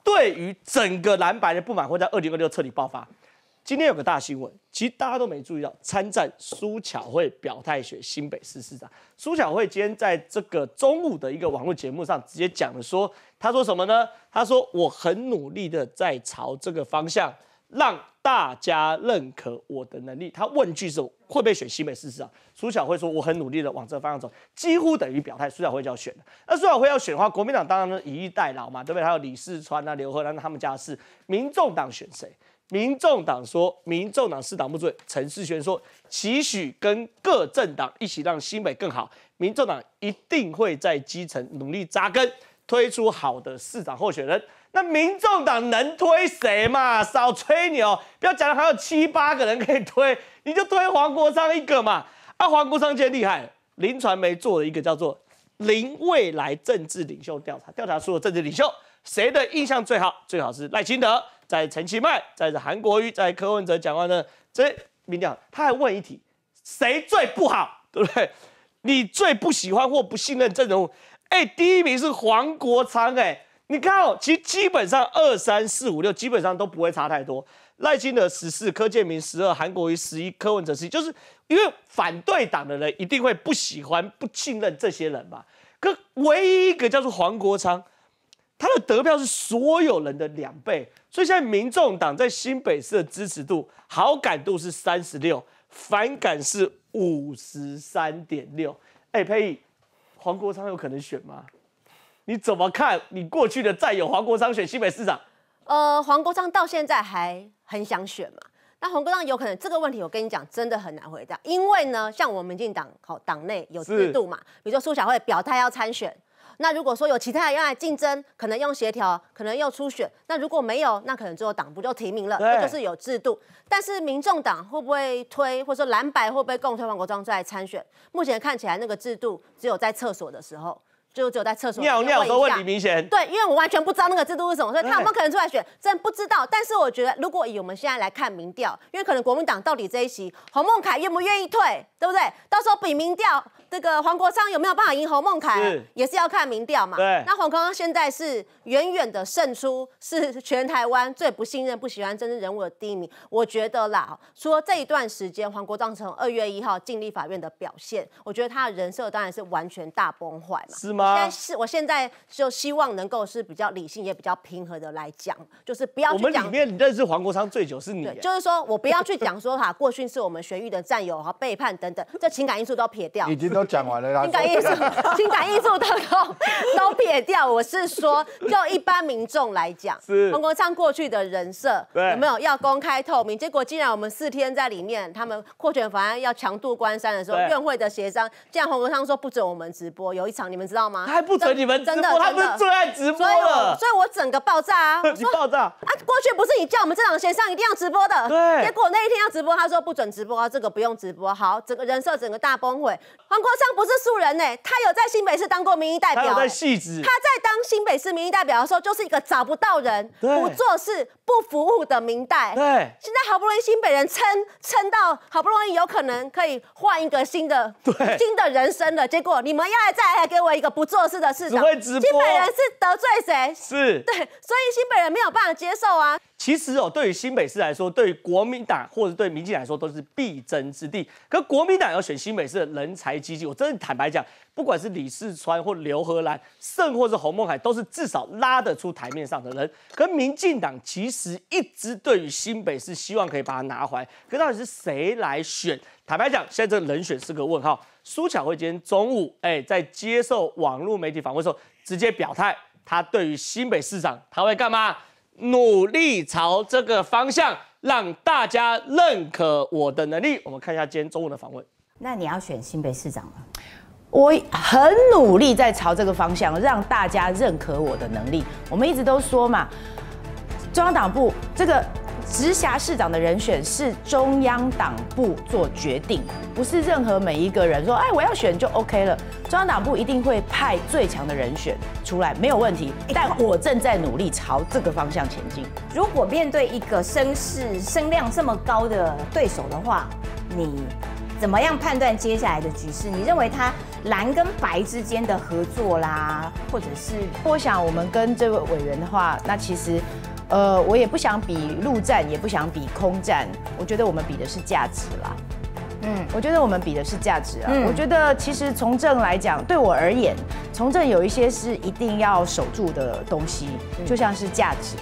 对于整个蓝白的不满会在二零二六彻底爆发。今天有个大新闻，其实大家都没注意到，参战苏巧慧表态选新北市市长。苏巧慧今天在这个中午的一个网络节目上直接讲了，说他说什么呢？他说我很努力的在朝这个方向让。大家认可我的能力。他问句是会不会选新北市长？苏小辉说我很努力的往这方向走，几乎等于表态，苏小辉就要选了。那苏小辉要选的话，国民党当然以逸待劳嘛，对不对？还有李世川啊、刘鹤兰他们家是民众党选谁？民众党说，民众党市党部主陈世轩说，期许跟各政党一起让新北更好，民众党一定会在基层努力扎根，推出好的市长候选人。那民众党能推谁嘛？少吹牛，不要讲了，还有七八个人可以推，你就推黄国昌一个嘛。啊，黄国昌真厉害，林传媒做了一个叫做《林未来政治领袖调查》，调查出了政治领袖谁的印象最好，最好是赖清德，在陈其迈，在韩国瑜，在柯文哲讲话呢。这民调，他还问一题，谁最不好，对不对？你最不喜欢或不信任阵容？哎，第一名是黄国昌，哎。你看哦，其实基本上二三四五六基本上都不会差太多。赖清德十四，柯建明十二，韩国瑜十一，柯文哲十一，就是因为反对党的人一定会不喜欢、不信任这些人嘛。可唯一一个叫做黄国昌，他的得票是所有人的两倍，所以现在民众党在新北市的支持度、好感度是三十六，反感是五十三点六。哎，佩仪，黄国昌有可能选吗？你怎么看你过去的战友黄国昌选西北市长？呃，黄国昌到现在还很想选嘛？那黄国昌有可能这个问题我跟你讲，真的很难回答，因为呢，像我们民进党好党内有制度嘛，比如说苏小慧表态要参选，那如果说有其他人要来竞争，可能用协调，可能用初选，那如果没有，那可能最后党不就提名了？那就是有制度。但是民众党会不会推，或者说蓝白会不会共推黄国昌再来参选？目前看起来那个制度只有在厕所的时候。就只有在厕所尿尿都问李明显，对，因为我完全不知道那个制度是什么，所以他有可能出来选，真不知道。但是我觉得，如果以我们现在来看民调，因为可能国民党到底这一席，侯孟凯愿不愿意退，对不对？到时候比民调，这个黄国昌有没有办法赢侯孟凯，也是要看民调嘛。对。那黄国昌现在是远远的胜出，是全台湾最不信任、不喜欢政治人物的第一名。我觉得啦，除了这一段时间，黄国昌从二月一号进立法院的表现，我觉得他的人设当然是完全大崩坏嘛。是吗？现在是，我现在就希望能够是比较理性也比较平和的来讲，就是不要。我们里面认识黄国昌最久是你。就是说我不要去讲说哈，过去是我们玄玉的战友和背叛等等，这情感因素都撇掉。已经都讲完了，啦。情感因素，情感因素都都撇掉。我是说，就一般民众来讲，是黄国昌过去的人设有没有要公开透明？结果，既然我们四天在里面，他们扩权法案要强度关山的时候，院会的协商，既然黄国昌说不准我们直播，有一场你们知道吗？他还不准你们？真的，他不是最爱直播了？所以，我所以，我整个爆炸啊！你爆炸啊！过去不是你叫我们这长线上一定要直播的？对。结果那一天要直播，他说不准直播，这个不用直播。好，整个人设整个大崩毁。黄国昌不是素人呢，他有在新北市当过民意代表。他在戏子。他在当新北市民意代表的时候，就是一个找不到人、不做事、不服务的民代。对。现在好不容易新北人撑撑到，好不容易有可能可以换一个新的、新的人生了，结果，你们来再来给我一个不。做事的事，只会直播。新北人是得罪谁？是，对，所以新北人没有办法接受啊。其实哦，对于新北市来说，对国民党或者对民进来说都是必争之地。可国民党要选新北市的人才济济，我真的坦白讲，不管是李世川或刘荷兰，甚或是洪孟凯，都是至少拉得出台面上的人。可民进党其实一直对于新北市希望可以把它拿回。可到底是谁来选？坦白讲，现在这人选是个问号。苏巧慧今天中午，哎，在接受网络媒体访问时候，直接表态，他对于新北市长他会干嘛？努力朝这个方向，让大家认可我的能力。我们看一下今天中午的访问。那你要选新北市长了？我很努力在朝这个方向，让大家认可我的能力。我们一直都说嘛，中央党部这个。直辖市长的人选是中央党部做决定，不是任何每一个人说，哎，我要选就 OK 了。中央党部一定会派最强的人选出来，没有问题。但我正在努力朝这个方向前进。如果面对一个声势声量这么高的对手的话，你怎么样判断接下来的局势？你认为他蓝跟白之间的合作啦，或者是？我想我们跟这位委员的话，那其实。呃，我也不想比陆战，也不想比空战，我觉得我们比的是价值啦。嗯，我觉得我们比的是价值啊。我觉得其实从政来讲，对我而言，从政有一些是一定要守住的东西，就像是价值。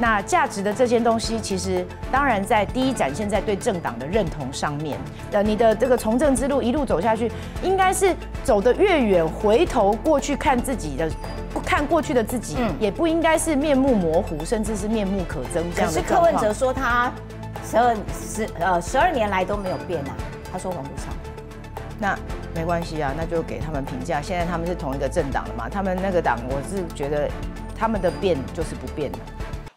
那价值的这些东西，其实当然在第一展现在对政党的认同上面。呃，你的这个从政之路一路走下去，应该是走得越远，回头过去看自己的。看过去的自己，也不应该是面目模糊，甚至是面目可憎这样。可是柯文哲说他十二十呃十二年来都没有变啊，他说黄不上，那没关系啊，那就给他们评价。现在他们是同一个政党了嘛？他们那个党，我是觉得他们的变就是不变了。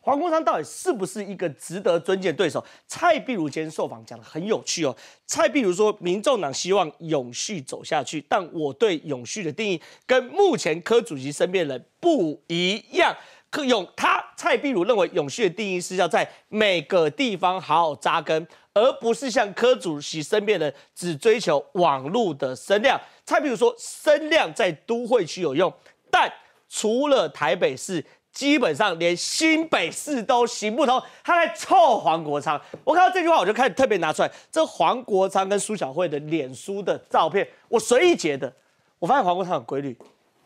黄国昌到底是不是一个值得尊敬对手？蔡必如今天受访讲的很有趣哦。蔡必如说，民众党希望永续走下去，但我对永续的定义跟目前柯主席身边人不一样。可永他蔡必如认为永续的定义是要在每个地方好好扎根，而不是像柯主席身边人只追求网络的声量。蔡必如说，声量在都会区有用，但除了台北市。基本上连新北市都行不通，他在臭黄国昌。我看到这句话，我就开始特别拿出来这黄国昌跟苏小慧的脸书的照片，我随意截的。我发现黄国昌有规律，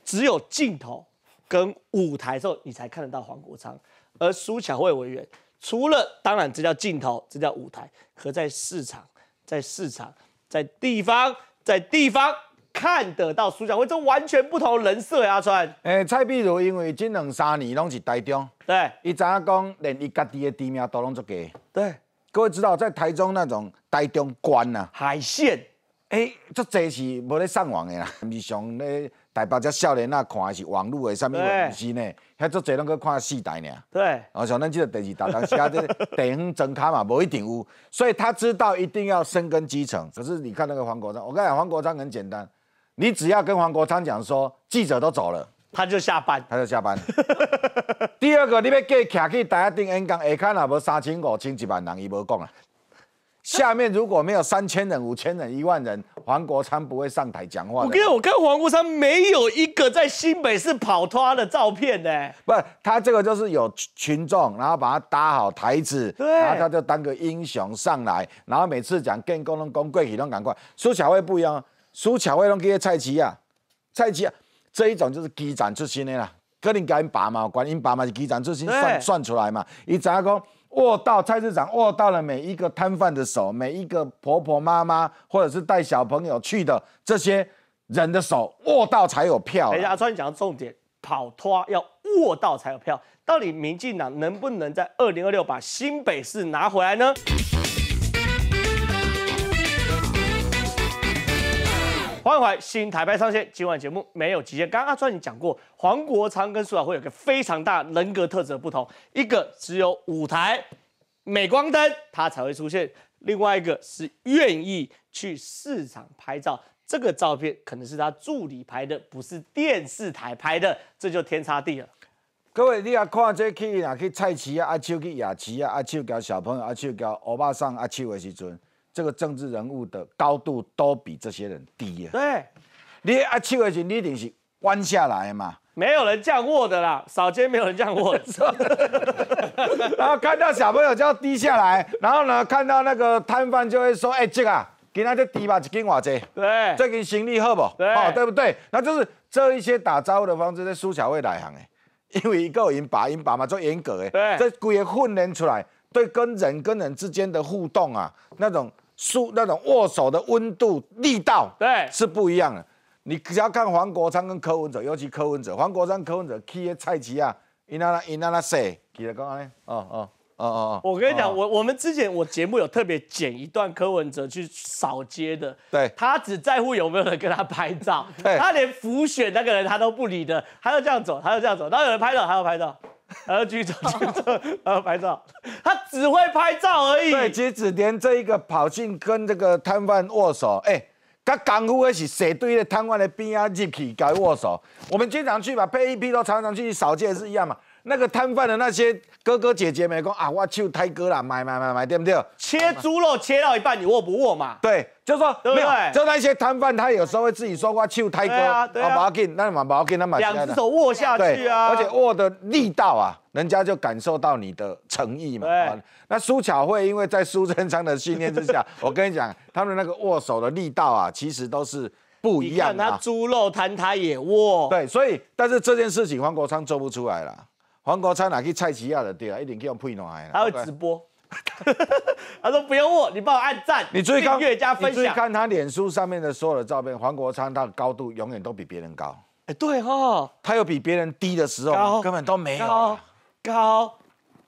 只有镜头跟舞台之时候，你才看得到黄国昌；而苏小慧委员，除了当然这叫镜头，这叫舞台，可在市场，在市场，在地方，在地方。看得到苏嘉辉这完全不同人设阿川。诶，蔡碧如因为这两三年拢是台中，对。伊知影讲连伊家己的地名都拢做假。对，各位知道在台中那种台中关呐，海鲜，诶，足侪是无咧上网的啦，毋是上咧台北只少年啊看的是网络诶，啥物事唔是呢？遐足侪拢去看四台呢。对。哦，像咱这个第二大，当时啊这地方整卡嘛，无一定有，所以他知道一定要深耕基层。可是你看那个黄国昌，我跟你讲，黄国昌很简单。你只要跟黄国昌讲说记者都走了，他就下班，他就下班。第二个，你别给卡去台下听人讲，哎，看那不三千五千几万人，一无讲啊。下面如果没有三千人、五千人、一万人，黄国昌不会上台讲话。我跟我看黄国昌没有一个在新北市跑他的照片呢。不，他这个就是有群众，然后把他搭好台子，然后他就当个英雄上来，然后每次讲跟工能工贵启动赶快，苏小慧不一样。啊。苏巧慧拢记个菜市啊，菜奇啊，这一种就是积攒出心。的啦。个人跟因爸妈，关因爸妈是积攒出钱算算出来嘛。一查工握到菜市场握到了每一个摊贩的手，每一个婆婆妈妈或者是带小朋友去的这些人的手握到才有票。等下阿川你讲重点，跑脱要握到才有票。到底民进党能不能在二零二六把新北市拿回来呢？欢迎回新台拍上线，今晚节目没有极限。刚刚阿川已讲过，黄国昌跟苏雅慧有个非常大人格特质的不同，一个只有舞台镁光灯，他才会出现；，另外一个是愿意去市场拍照，这个照片可能是他助理拍的，不是电视台拍的，这就天差地了。各位，你阿看这去哪去菜市啊？阿去雅奇啊？阿秋交小朋友，阿秋交欧巴桑阿秋的时阵。这个政治人物的高度都比这些人低呀。对，你啊，七位星，你一定是弯下来嘛。没有人这样握的啦，扫街没有人这样握。然后看到小朋友就要低下来，然后呢，看到那个摊贩就会说：“哎，这个，啊，给他就低吧，一斤偌钱？”对，这跟行李好不？对，哦，对不对？那就是这一些打招呼的方式，在苏小慧来行哎，因为一个人拔音、拔嘛做严格诶。对，这故意训练出来，对跟人跟人之间的互动啊，那种。输那种握手的温度力道，对，是不一样的。你只要看黄国昌跟柯文哲，尤其柯文哲、黄国昌、柯文哲，K A 蔡奇啊，Inna Inna s 记得刚刚呢？哦哦哦哦哦。我跟你讲，我我们之前我节目有特别剪一段柯文哲去扫街的，对他只在乎有没有人跟他拍照，他连浮选那个人他都不理的，他就这样走，他就这样走，然后有人拍照他要拍照。而举证、举证、呃，拍照，他只会拍照而已。对，其实连这一个跑进跟这个摊贩握手，哎，他几乎还是谁堆在摊贩的边啊入去该握手。我们经常去嘛配一批都常常去，少见是一样嘛。那个摊贩的那些哥哥姐姐们讲啊，我求台哥了，买买买买，对不对？切猪肉切到一半，你握不握嘛？对，就说，对不就那些摊贩，他有时候会自己说，我求台哥啊，不 a r i 那你不 b a r g 买。两只手握下去，啊，而且握的力道啊，人家就感受到你的诚意嘛。那苏巧慧因为在苏振昌的训练之下，我跟你讲，他们那个握手的力道啊，其实都是不一样啊。你看他猪肉摊他也握。对，所以，但是这件事情黄国昌做不出来了。黄国昌哪去蔡其亚的对啊，一定可以用配暖来啦。还有直播，他说不用握，你帮我按赞，你注订阅加分享。你看他脸书上面的所有的照片，黄国昌他的高度永远都比别人高。哎，对哈，他有比别人低的时候根本都没有，高高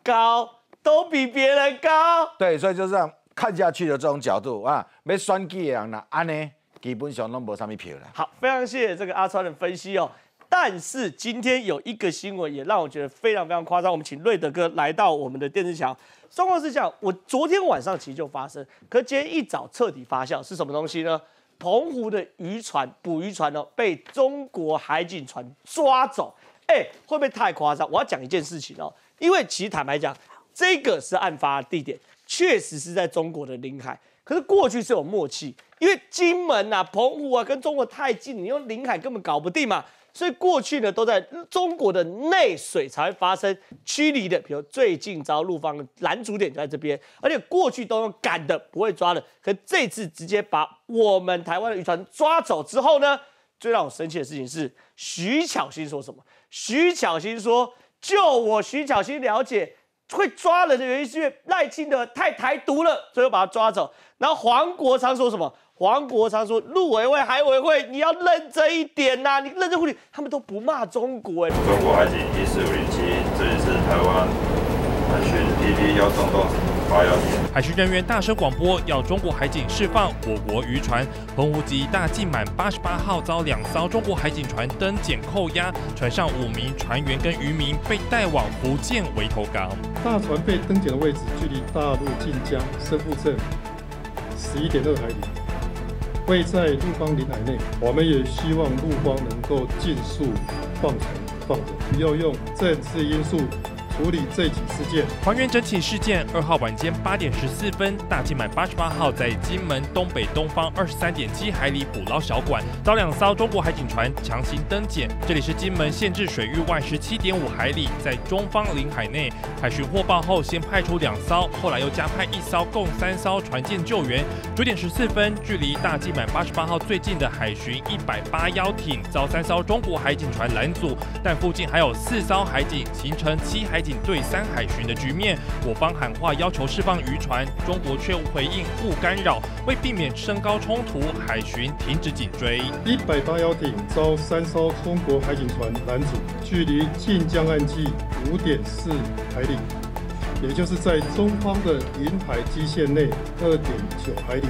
高都比别人高。对，所以就是这样看下去的这种角度啊，没双击的人安呢基本上都没什么票了。好，非常谢谢这个阿川的分析哦。但是今天有一个新闻也让我觉得非常非常夸张。我们请瑞德哥来到我们的电视墙。状况是这样，我昨天晚上其实就发生，可今天一早彻底发酵，是什么东西呢？澎湖的渔船、捕鱼船哦，被中国海警船抓走。哎，会不会太夸张？我要讲一件事情哦，因为其实坦白讲，这个是案发地点，确实是在中国的领海。可是过去是有默契，因为金门啊、澎湖啊跟中国太近，你用领海根本搞不定嘛。所以过去呢，都在中国的内水才会发生驱离的，比如最近遭陆方拦阻点就在这边，而且过去都用赶的，不会抓的，可这次直接把我们台湾的渔船抓走之后呢，最让我生气的事情是徐巧芯说什么？徐巧芯说，就我徐巧芯了解，会抓人的原因是因为赖清德太台独了，所以把他抓走。然后黄国昌说什么？王国昌说：“陆委会、海委会，你要认真一点呐！你认真护理，他们都不骂中国哎。”中国海警一四五零七这里是台湾海巡 DD 幺三六八幺海巡人员大声广播，要中国海警释放我国渔船澎湖及大进满八十八号，遭两艘中国海警船登检扣押，船上五名船员跟渔民被带往福建围头港。大船被登检的位置距离大陆晋江深沪镇十一点二海里。会在陆方领海内，我们也希望陆方能够尽速放权放不要用政治因素。处理这起事件，还原整起事件。二号晚间八点十四分，大金满八十八号在金门东北东方二十三点七海里捕捞小管，遭两艘中国海警船强行登检。这里是金门限制水域外十七点五海里，在中方领海内。海巡获报后，先派出两艘，后来又加派一艘，共三艘船舰救援。九点十四分，距离大金满八十八号最近的海巡一百八幺艇遭三艘中国海警船拦阻，但附近还有四艘海警，形成七海。警对三海巡的局面，我方喊话要求释放渔船，中国却回应，不干扰。为避免升高冲突，海巡停止紧追。一百八幺艇遭三艘中国海警船拦阻，距离晋江岸基五点四海里，也就是在中方的领海基线内二点九海里。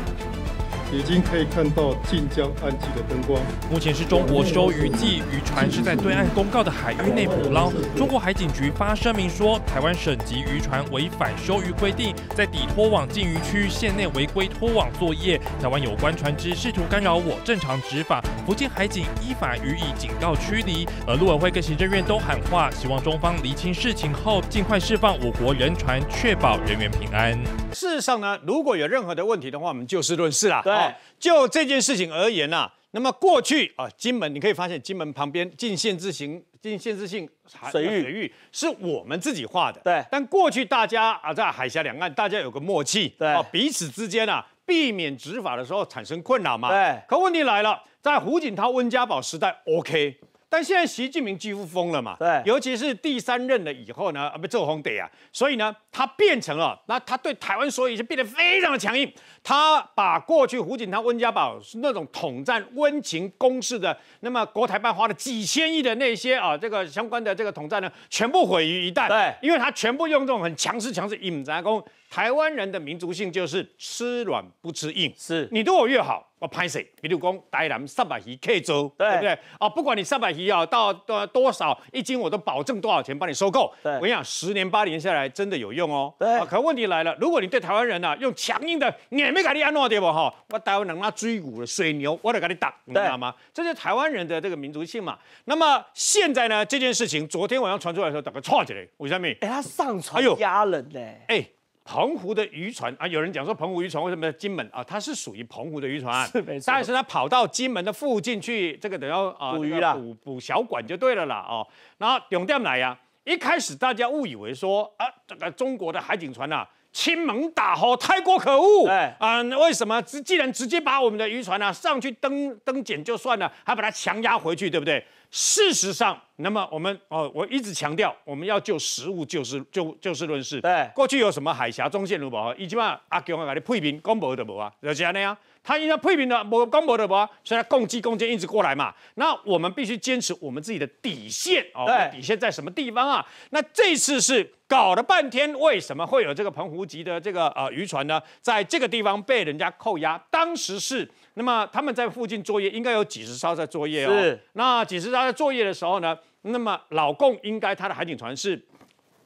已经可以看到晋江暗溪的灯光。目前是中国收渔季，渔船是在对岸公告的海域内捕捞。中国海警局发声明说，台湾省级渔船违反收渔规定，在底拖网禁渔区线内违规拖网作业。台湾有关船只试图干扰我正常执法，福建海警依法予以警告驱离。而陆委会跟行政院都喊话，希望中方厘清事情后，尽快释放我国人船，确保人员平安。事实上呢，如果有任何的问题的话，我们就事论事啦。对。就这件事情而言呐，那么过去啊，金门你可以发现，金门旁边禁限制行、禁限制性海域水域是我们自己画的。对，但过去大家啊，在海峡两岸大家有个默契，对，彼此之间啊，避免执法的时候产生困扰嘛。对。可问题来了，在胡锦涛、温家宝时代，OK。但现在习近平几乎疯了嘛，对，尤其是第三任了以后呢，啊不，周红得啊，所以呢，他变成了，那他对台湾所以就变得非常的强硬，他把过去胡锦涛、温家宝那种统战温情攻势的，那么国台办花了几千亿的那些啊，这个相关的这个统战呢，全部毁于一旦，对，因为他全部用这种很强势、强势、引战攻。台湾人的民族性就是吃软不吃硬，是。你对我越好，我拍谁。比如讲，台南三百一 K 州，对不对？啊，不管你三百一啊，到多多少一斤，我都保证多少钱帮你收购。我跟你讲，十年八年下来，真的有用哦。对。可问题来了，如果你对台湾人啊用强硬的，你没给你安诺对不哈？我台湾能那追骨的水牛，我得给你打，你知道吗？这是台湾人的这个民族性嘛。那么现在呢，这件事情昨天晚上传出来的时候，大家错起来。为什么？哎，他上传压人嘞。哎。澎湖的渔船啊，有人讲说澎湖渔船为什么金门啊？它是属于澎湖的渔船，但是它跑到金门的附近去，这个等要啊捕鱼啦，捕捕小管就对了啦，哦，然后用掉来呀。一开始大家误以为说啊，这个中国的海警船呐，亲门打吼太过可恶，对，啊，为什么直既然直接把我们的渔船呢上去登登检就算了，还把它强压回去，对不对？事实上，那么我们哦，我一直强调，我们要就实物就事就就事论事。对，过去有什么海峡中线如何？啊，以及把阿 Q 给的批评公布的不啊，了解内啊？他因为批评的不公布的不啊，所以他攻击攻击一直过来嘛。那我们必须坚持我们自己的底线哦。底线在什么地方啊？那这次是搞了半天，为什么会有这个澎湖籍的这个呃渔船呢？在这个地方被人家扣押，当时是。那么他们在附近作业，应该有几十艘在作业哦。那几十艘在作业的时候呢？那么老共应该他的海警船是。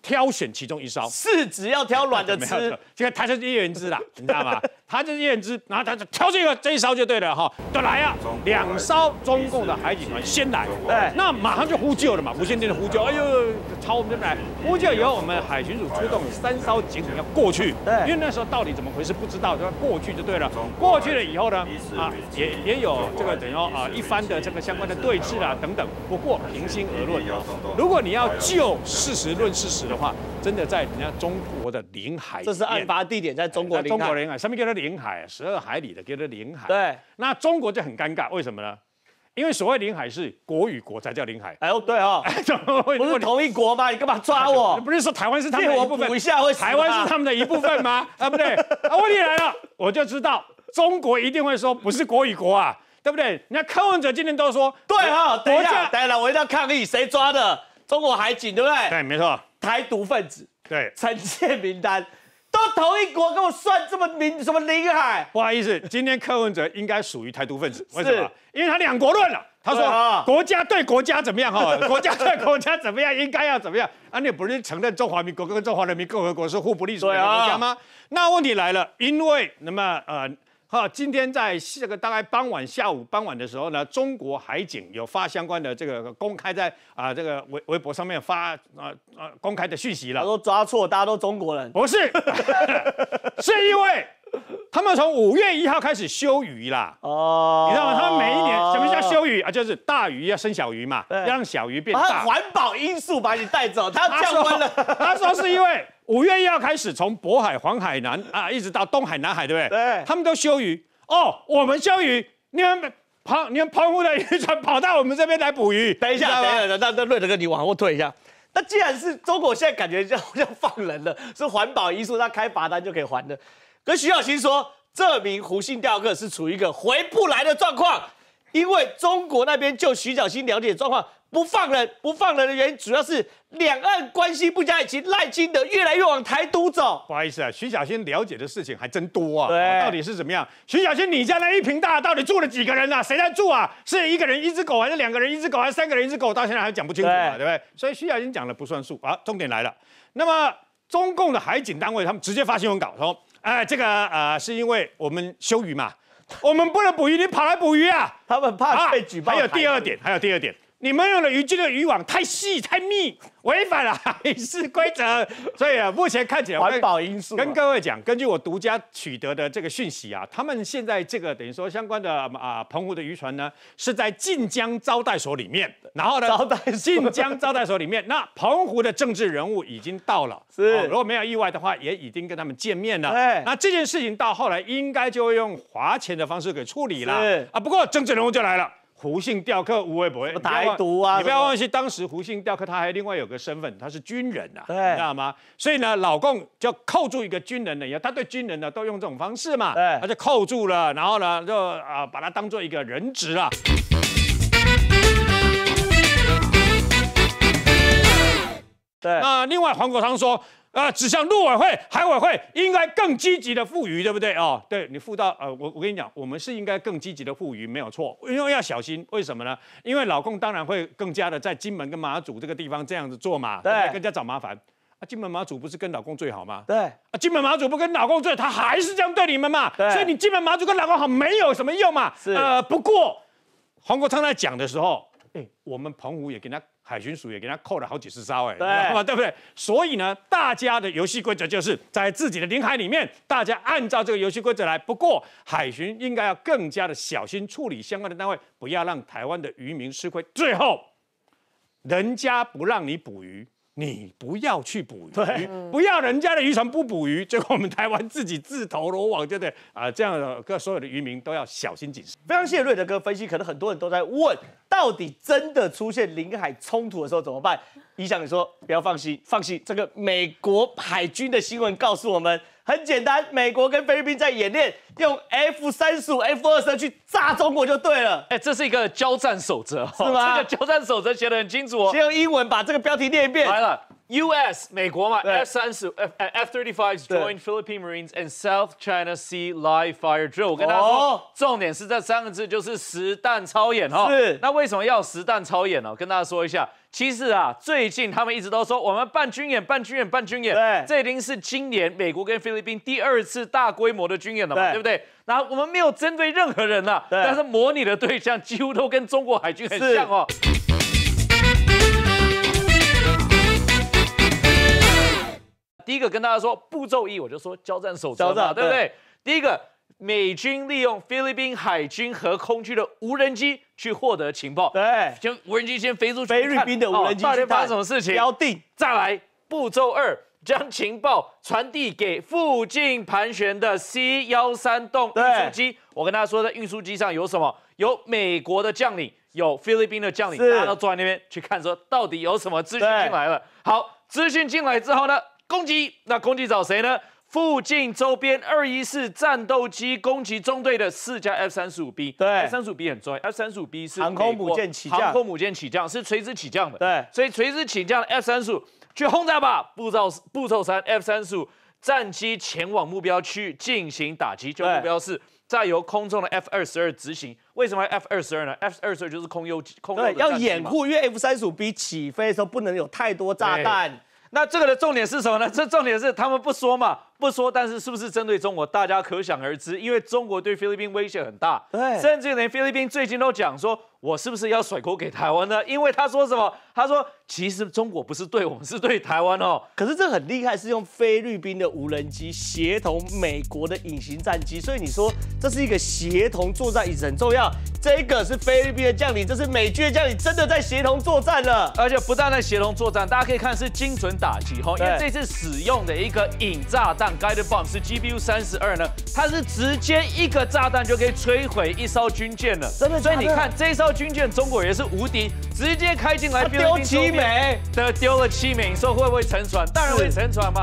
挑选其中一烧是，只要挑软的吃，这个他就是一人枝啦，你知道吗？他就是一人枝，然后他就挑这个这一烧就对了哈。就来啊，两烧中共的海警船先来，对，那马上就呼救了嘛，无线电的呼救，哎呦，朝我们这边来。呼救以后，我们海巡署出动三艘警艇要过去，对，因为那时候到底怎么回事不知道，就过去就对了。过去了以后呢，啊，也也有这个于说啊，一番的这个相关的对峙啊等等。不过平心而论，如果你要就事实论事实。的话，真的在人家中国的领海，这是案发地点，在中国领海。中国领海，什么叫做领海？十二海里的叫做领海。对，那中国就很尴尬，为什么呢？因为所谓领海是国与国才叫领海。哎呦，对哦，不是同一国吗？你干嘛抓我？不是说台湾是他们的一部分？台湾是他们的一部分吗？啊不对，啊问题来了，我就知道中国一定会说不是国与国啊，对不对？你看柯文哲今天都说，对哈，等一下，等一下，我一定要抗议，谁抓的？中国海警对不对？对，没错。台独分子对参见名单都同一国，给我算这么明什么林海？不好意思，今天柯文哲应该属于台独分子，为什么？因为他两国论了。他说啊、国家对国家怎么样？哈，国家对国家怎么样？应该要怎么样？啊，你不是承认中华民国跟中华人民共和国是互不隶属的国家吗？那问题来了，因为那么呃。好，今天在这个大概傍晚下午傍晚的时候呢，中国海警有发相关的这个公开在啊这个微微博上面发啊啊公开的讯息了。他说抓错，大家都中国人，不是，是因为。他们从五月一号开始修鱼啦，哦，你知道吗？他们每一年什么叫修鱼啊？就是大鱼要生小鱼嘛，让小鱼变大。环保因素把你带走，要降温了。他说是因为五月一号开始从渤海、黄海南啊，一直到东海、南海，对不对？对，他们都修鱼。哦，我们修鱼，你们跑，你们澎湖的渔船跑到我们这边来捕鱼。等一下，等一下，那那瑞德哥你往后退一下。那既然是中国，现在感觉像像 放人了，是环保因素，他开罚单就可以还的。跟徐小新说，这名胡姓钓客是处于一个回不来的状况，因为中国那边就徐小新了解状况，不放人不放人的原因主要是两岸关系不加以及赖清德越来越往台独走。不好意思啊，徐小新了解的事情还真多啊，到底是怎么样？徐小新，你家那一平大到底住了几个人啊？谁在住啊？是一个人一只狗，还是两个人一只狗，还是三个人一只狗？到现在还讲不清楚嘛，对不对？所以徐小新讲的不算数啊。重点来了，那么中共的海警单位他们直接发新闻稿说。哎，这个呃，是因为我们休渔嘛，我们不能捕鱼，你跑来捕鱼啊？他们怕被举报。还有第二点，还有第二点。你们用的渔具的渔网太细太密，违反了海事规则，所以啊，目前看起来环保因素。跟各位讲，根据我独家取得的这个讯息啊，他们现在这个等于说相关的啊澎湖的渔船呢，是在晋江招待所里面，然后呢，晋江招待所里面，那澎湖的政治人物已经到了，是，如果没有意外的话，也已经跟他们见面了。对，那这件事情到后来应该就会用划钱的方式给处理了。啊，不过政治人物就来了。胡姓雕刻，无也不会。台独啊！你不要忘记，当时胡姓雕刻他还另外有个身份，他是军人呐，知道吗？所以呢，老共就扣住一个军人的，他对军人呢都用这种方式嘛，他就扣住了，然后呢就啊把他当做一个人质啊。对。那另外黄国昌说。呃，指向陆委会、海委会应该更积极的赋予，对不对啊？对你赋到呃，我我跟你讲，我们是应该更积极的赋予，没有错。因为要小心，为什么呢？因为老共当然会更加的在金门跟马祖这个地方这样子做嘛，对，更加找麻烦。啊，金门马祖不是跟老公最好吗？对，啊，金门马祖不跟老公最好，他还是这样对你们嘛？对，所以你金门马祖跟老公好，没有什么用嘛。是，呃，不过黄国昌在讲的时候，哎，我们澎湖也跟他。海巡署也给他扣了好几次刀，哎，对吧？对不对？所以呢，大家的游戏规则就是在自己的领海里面，大家按照这个游戏规则来。不过，海巡应该要更加的小心处理相关的单位，不要让台湾的渔民吃亏。最后，人家不让你捕鱼。你不要去捕鱼，对，不要人家的渔船不捕鱼，结果我们台湾自己自投罗网，对不对？啊，这样的各所有的渔民都要小心谨慎。非常谢谢瑞德哥分析，可能很多人都在问，到底真的出现领海冲突的时候怎么办？依想你说，不要放心，放心，这个美国海军的新闻告诉我们。很简单，美国跟菲律宾在演练用 F 三十五、F 二十二去炸中国就对了。哎，这是一个交战守则，是吗？这个交战守则写得很清楚。哦。先用英文把这个标题念一遍。来了，U.S. 美国嘛，F 三十 F F thirty five join Philippine Marines and South China Sea live fire drill。我跟大家说，重点是这三个字就是实弹操演哦。是。那为什么要实弹操演呢？跟大家说一下。其实啊，最近他们一直都说我们办军演，办军演，办军演。对，这已经是今年美国跟菲律宾第二次大规模的军演了嘛，对不对？那我们没有针对任何人呢，但是模拟的对象几乎都跟中国海军很像哦。第一个跟大家说，步骤一我就说交战守则嘛，对不对？第一个。美军利用菲律宾海军和空军的无人机去获得情报。对，先无人机先飞出去，菲律宾的无人机到底发生什么事情？标定，再来步骤二，将情报传递给附近盘旋的 C 幺三栋运输机。我跟大家说，在运输机上有什么？有美国的将领，有菲律宾的将领，大家都坐在那边去看说，到底有什么资讯进来了？好，资讯进来之后呢，攻击，那攻击找谁呢？附近周边二一四战斗机攻击中队的四架 F 三十五 B，对，F 三十五 B 很重要 f 三十五 B 是航空母舰起降，航空母舰起降是垂直起降的，对，所以垂直起降的 F 三十五去轰炸吧，步骤步骤三，F 三十五战机前往目标域进行打击，就目标是再由空中的 F 二十二执行，为什么 F 二十二呢？F 二十二就是空优空对，要掩护，因为 F 三十五 B 起飞的时候不能有太多炸弹。那这个的重点是什么呢？这重点是他们不说嘛，不说，但是是不是针对中国，大家可想而知。因为中国对菲律宾威胁很大，对，甚至连菲律宾最近都讲说，我是不是要甩锅给台湾呢？因为他说什么？他说。其实中国不是对我们，是对台湾哦。可是这很厉害，是用菲律宾的无人机协同美国的隐形战机，所以你说这是一个协同作战，已是很重要。这个是菲律宾的将领，这是美军的将领，真的在协同作战了，而且不但在协同作战，大家可以看是精准打击哈，因为这次使用的一个引炸弹 guided bomb 是 GBU 三十二呢，它是直接一个炸弹就可以摧毁一艘军舰了。真的，所以你看这艘军舰，中国也是无敌，直接开进来丢几的丢了七名，你说会不会沉船？当然会沉船嘛。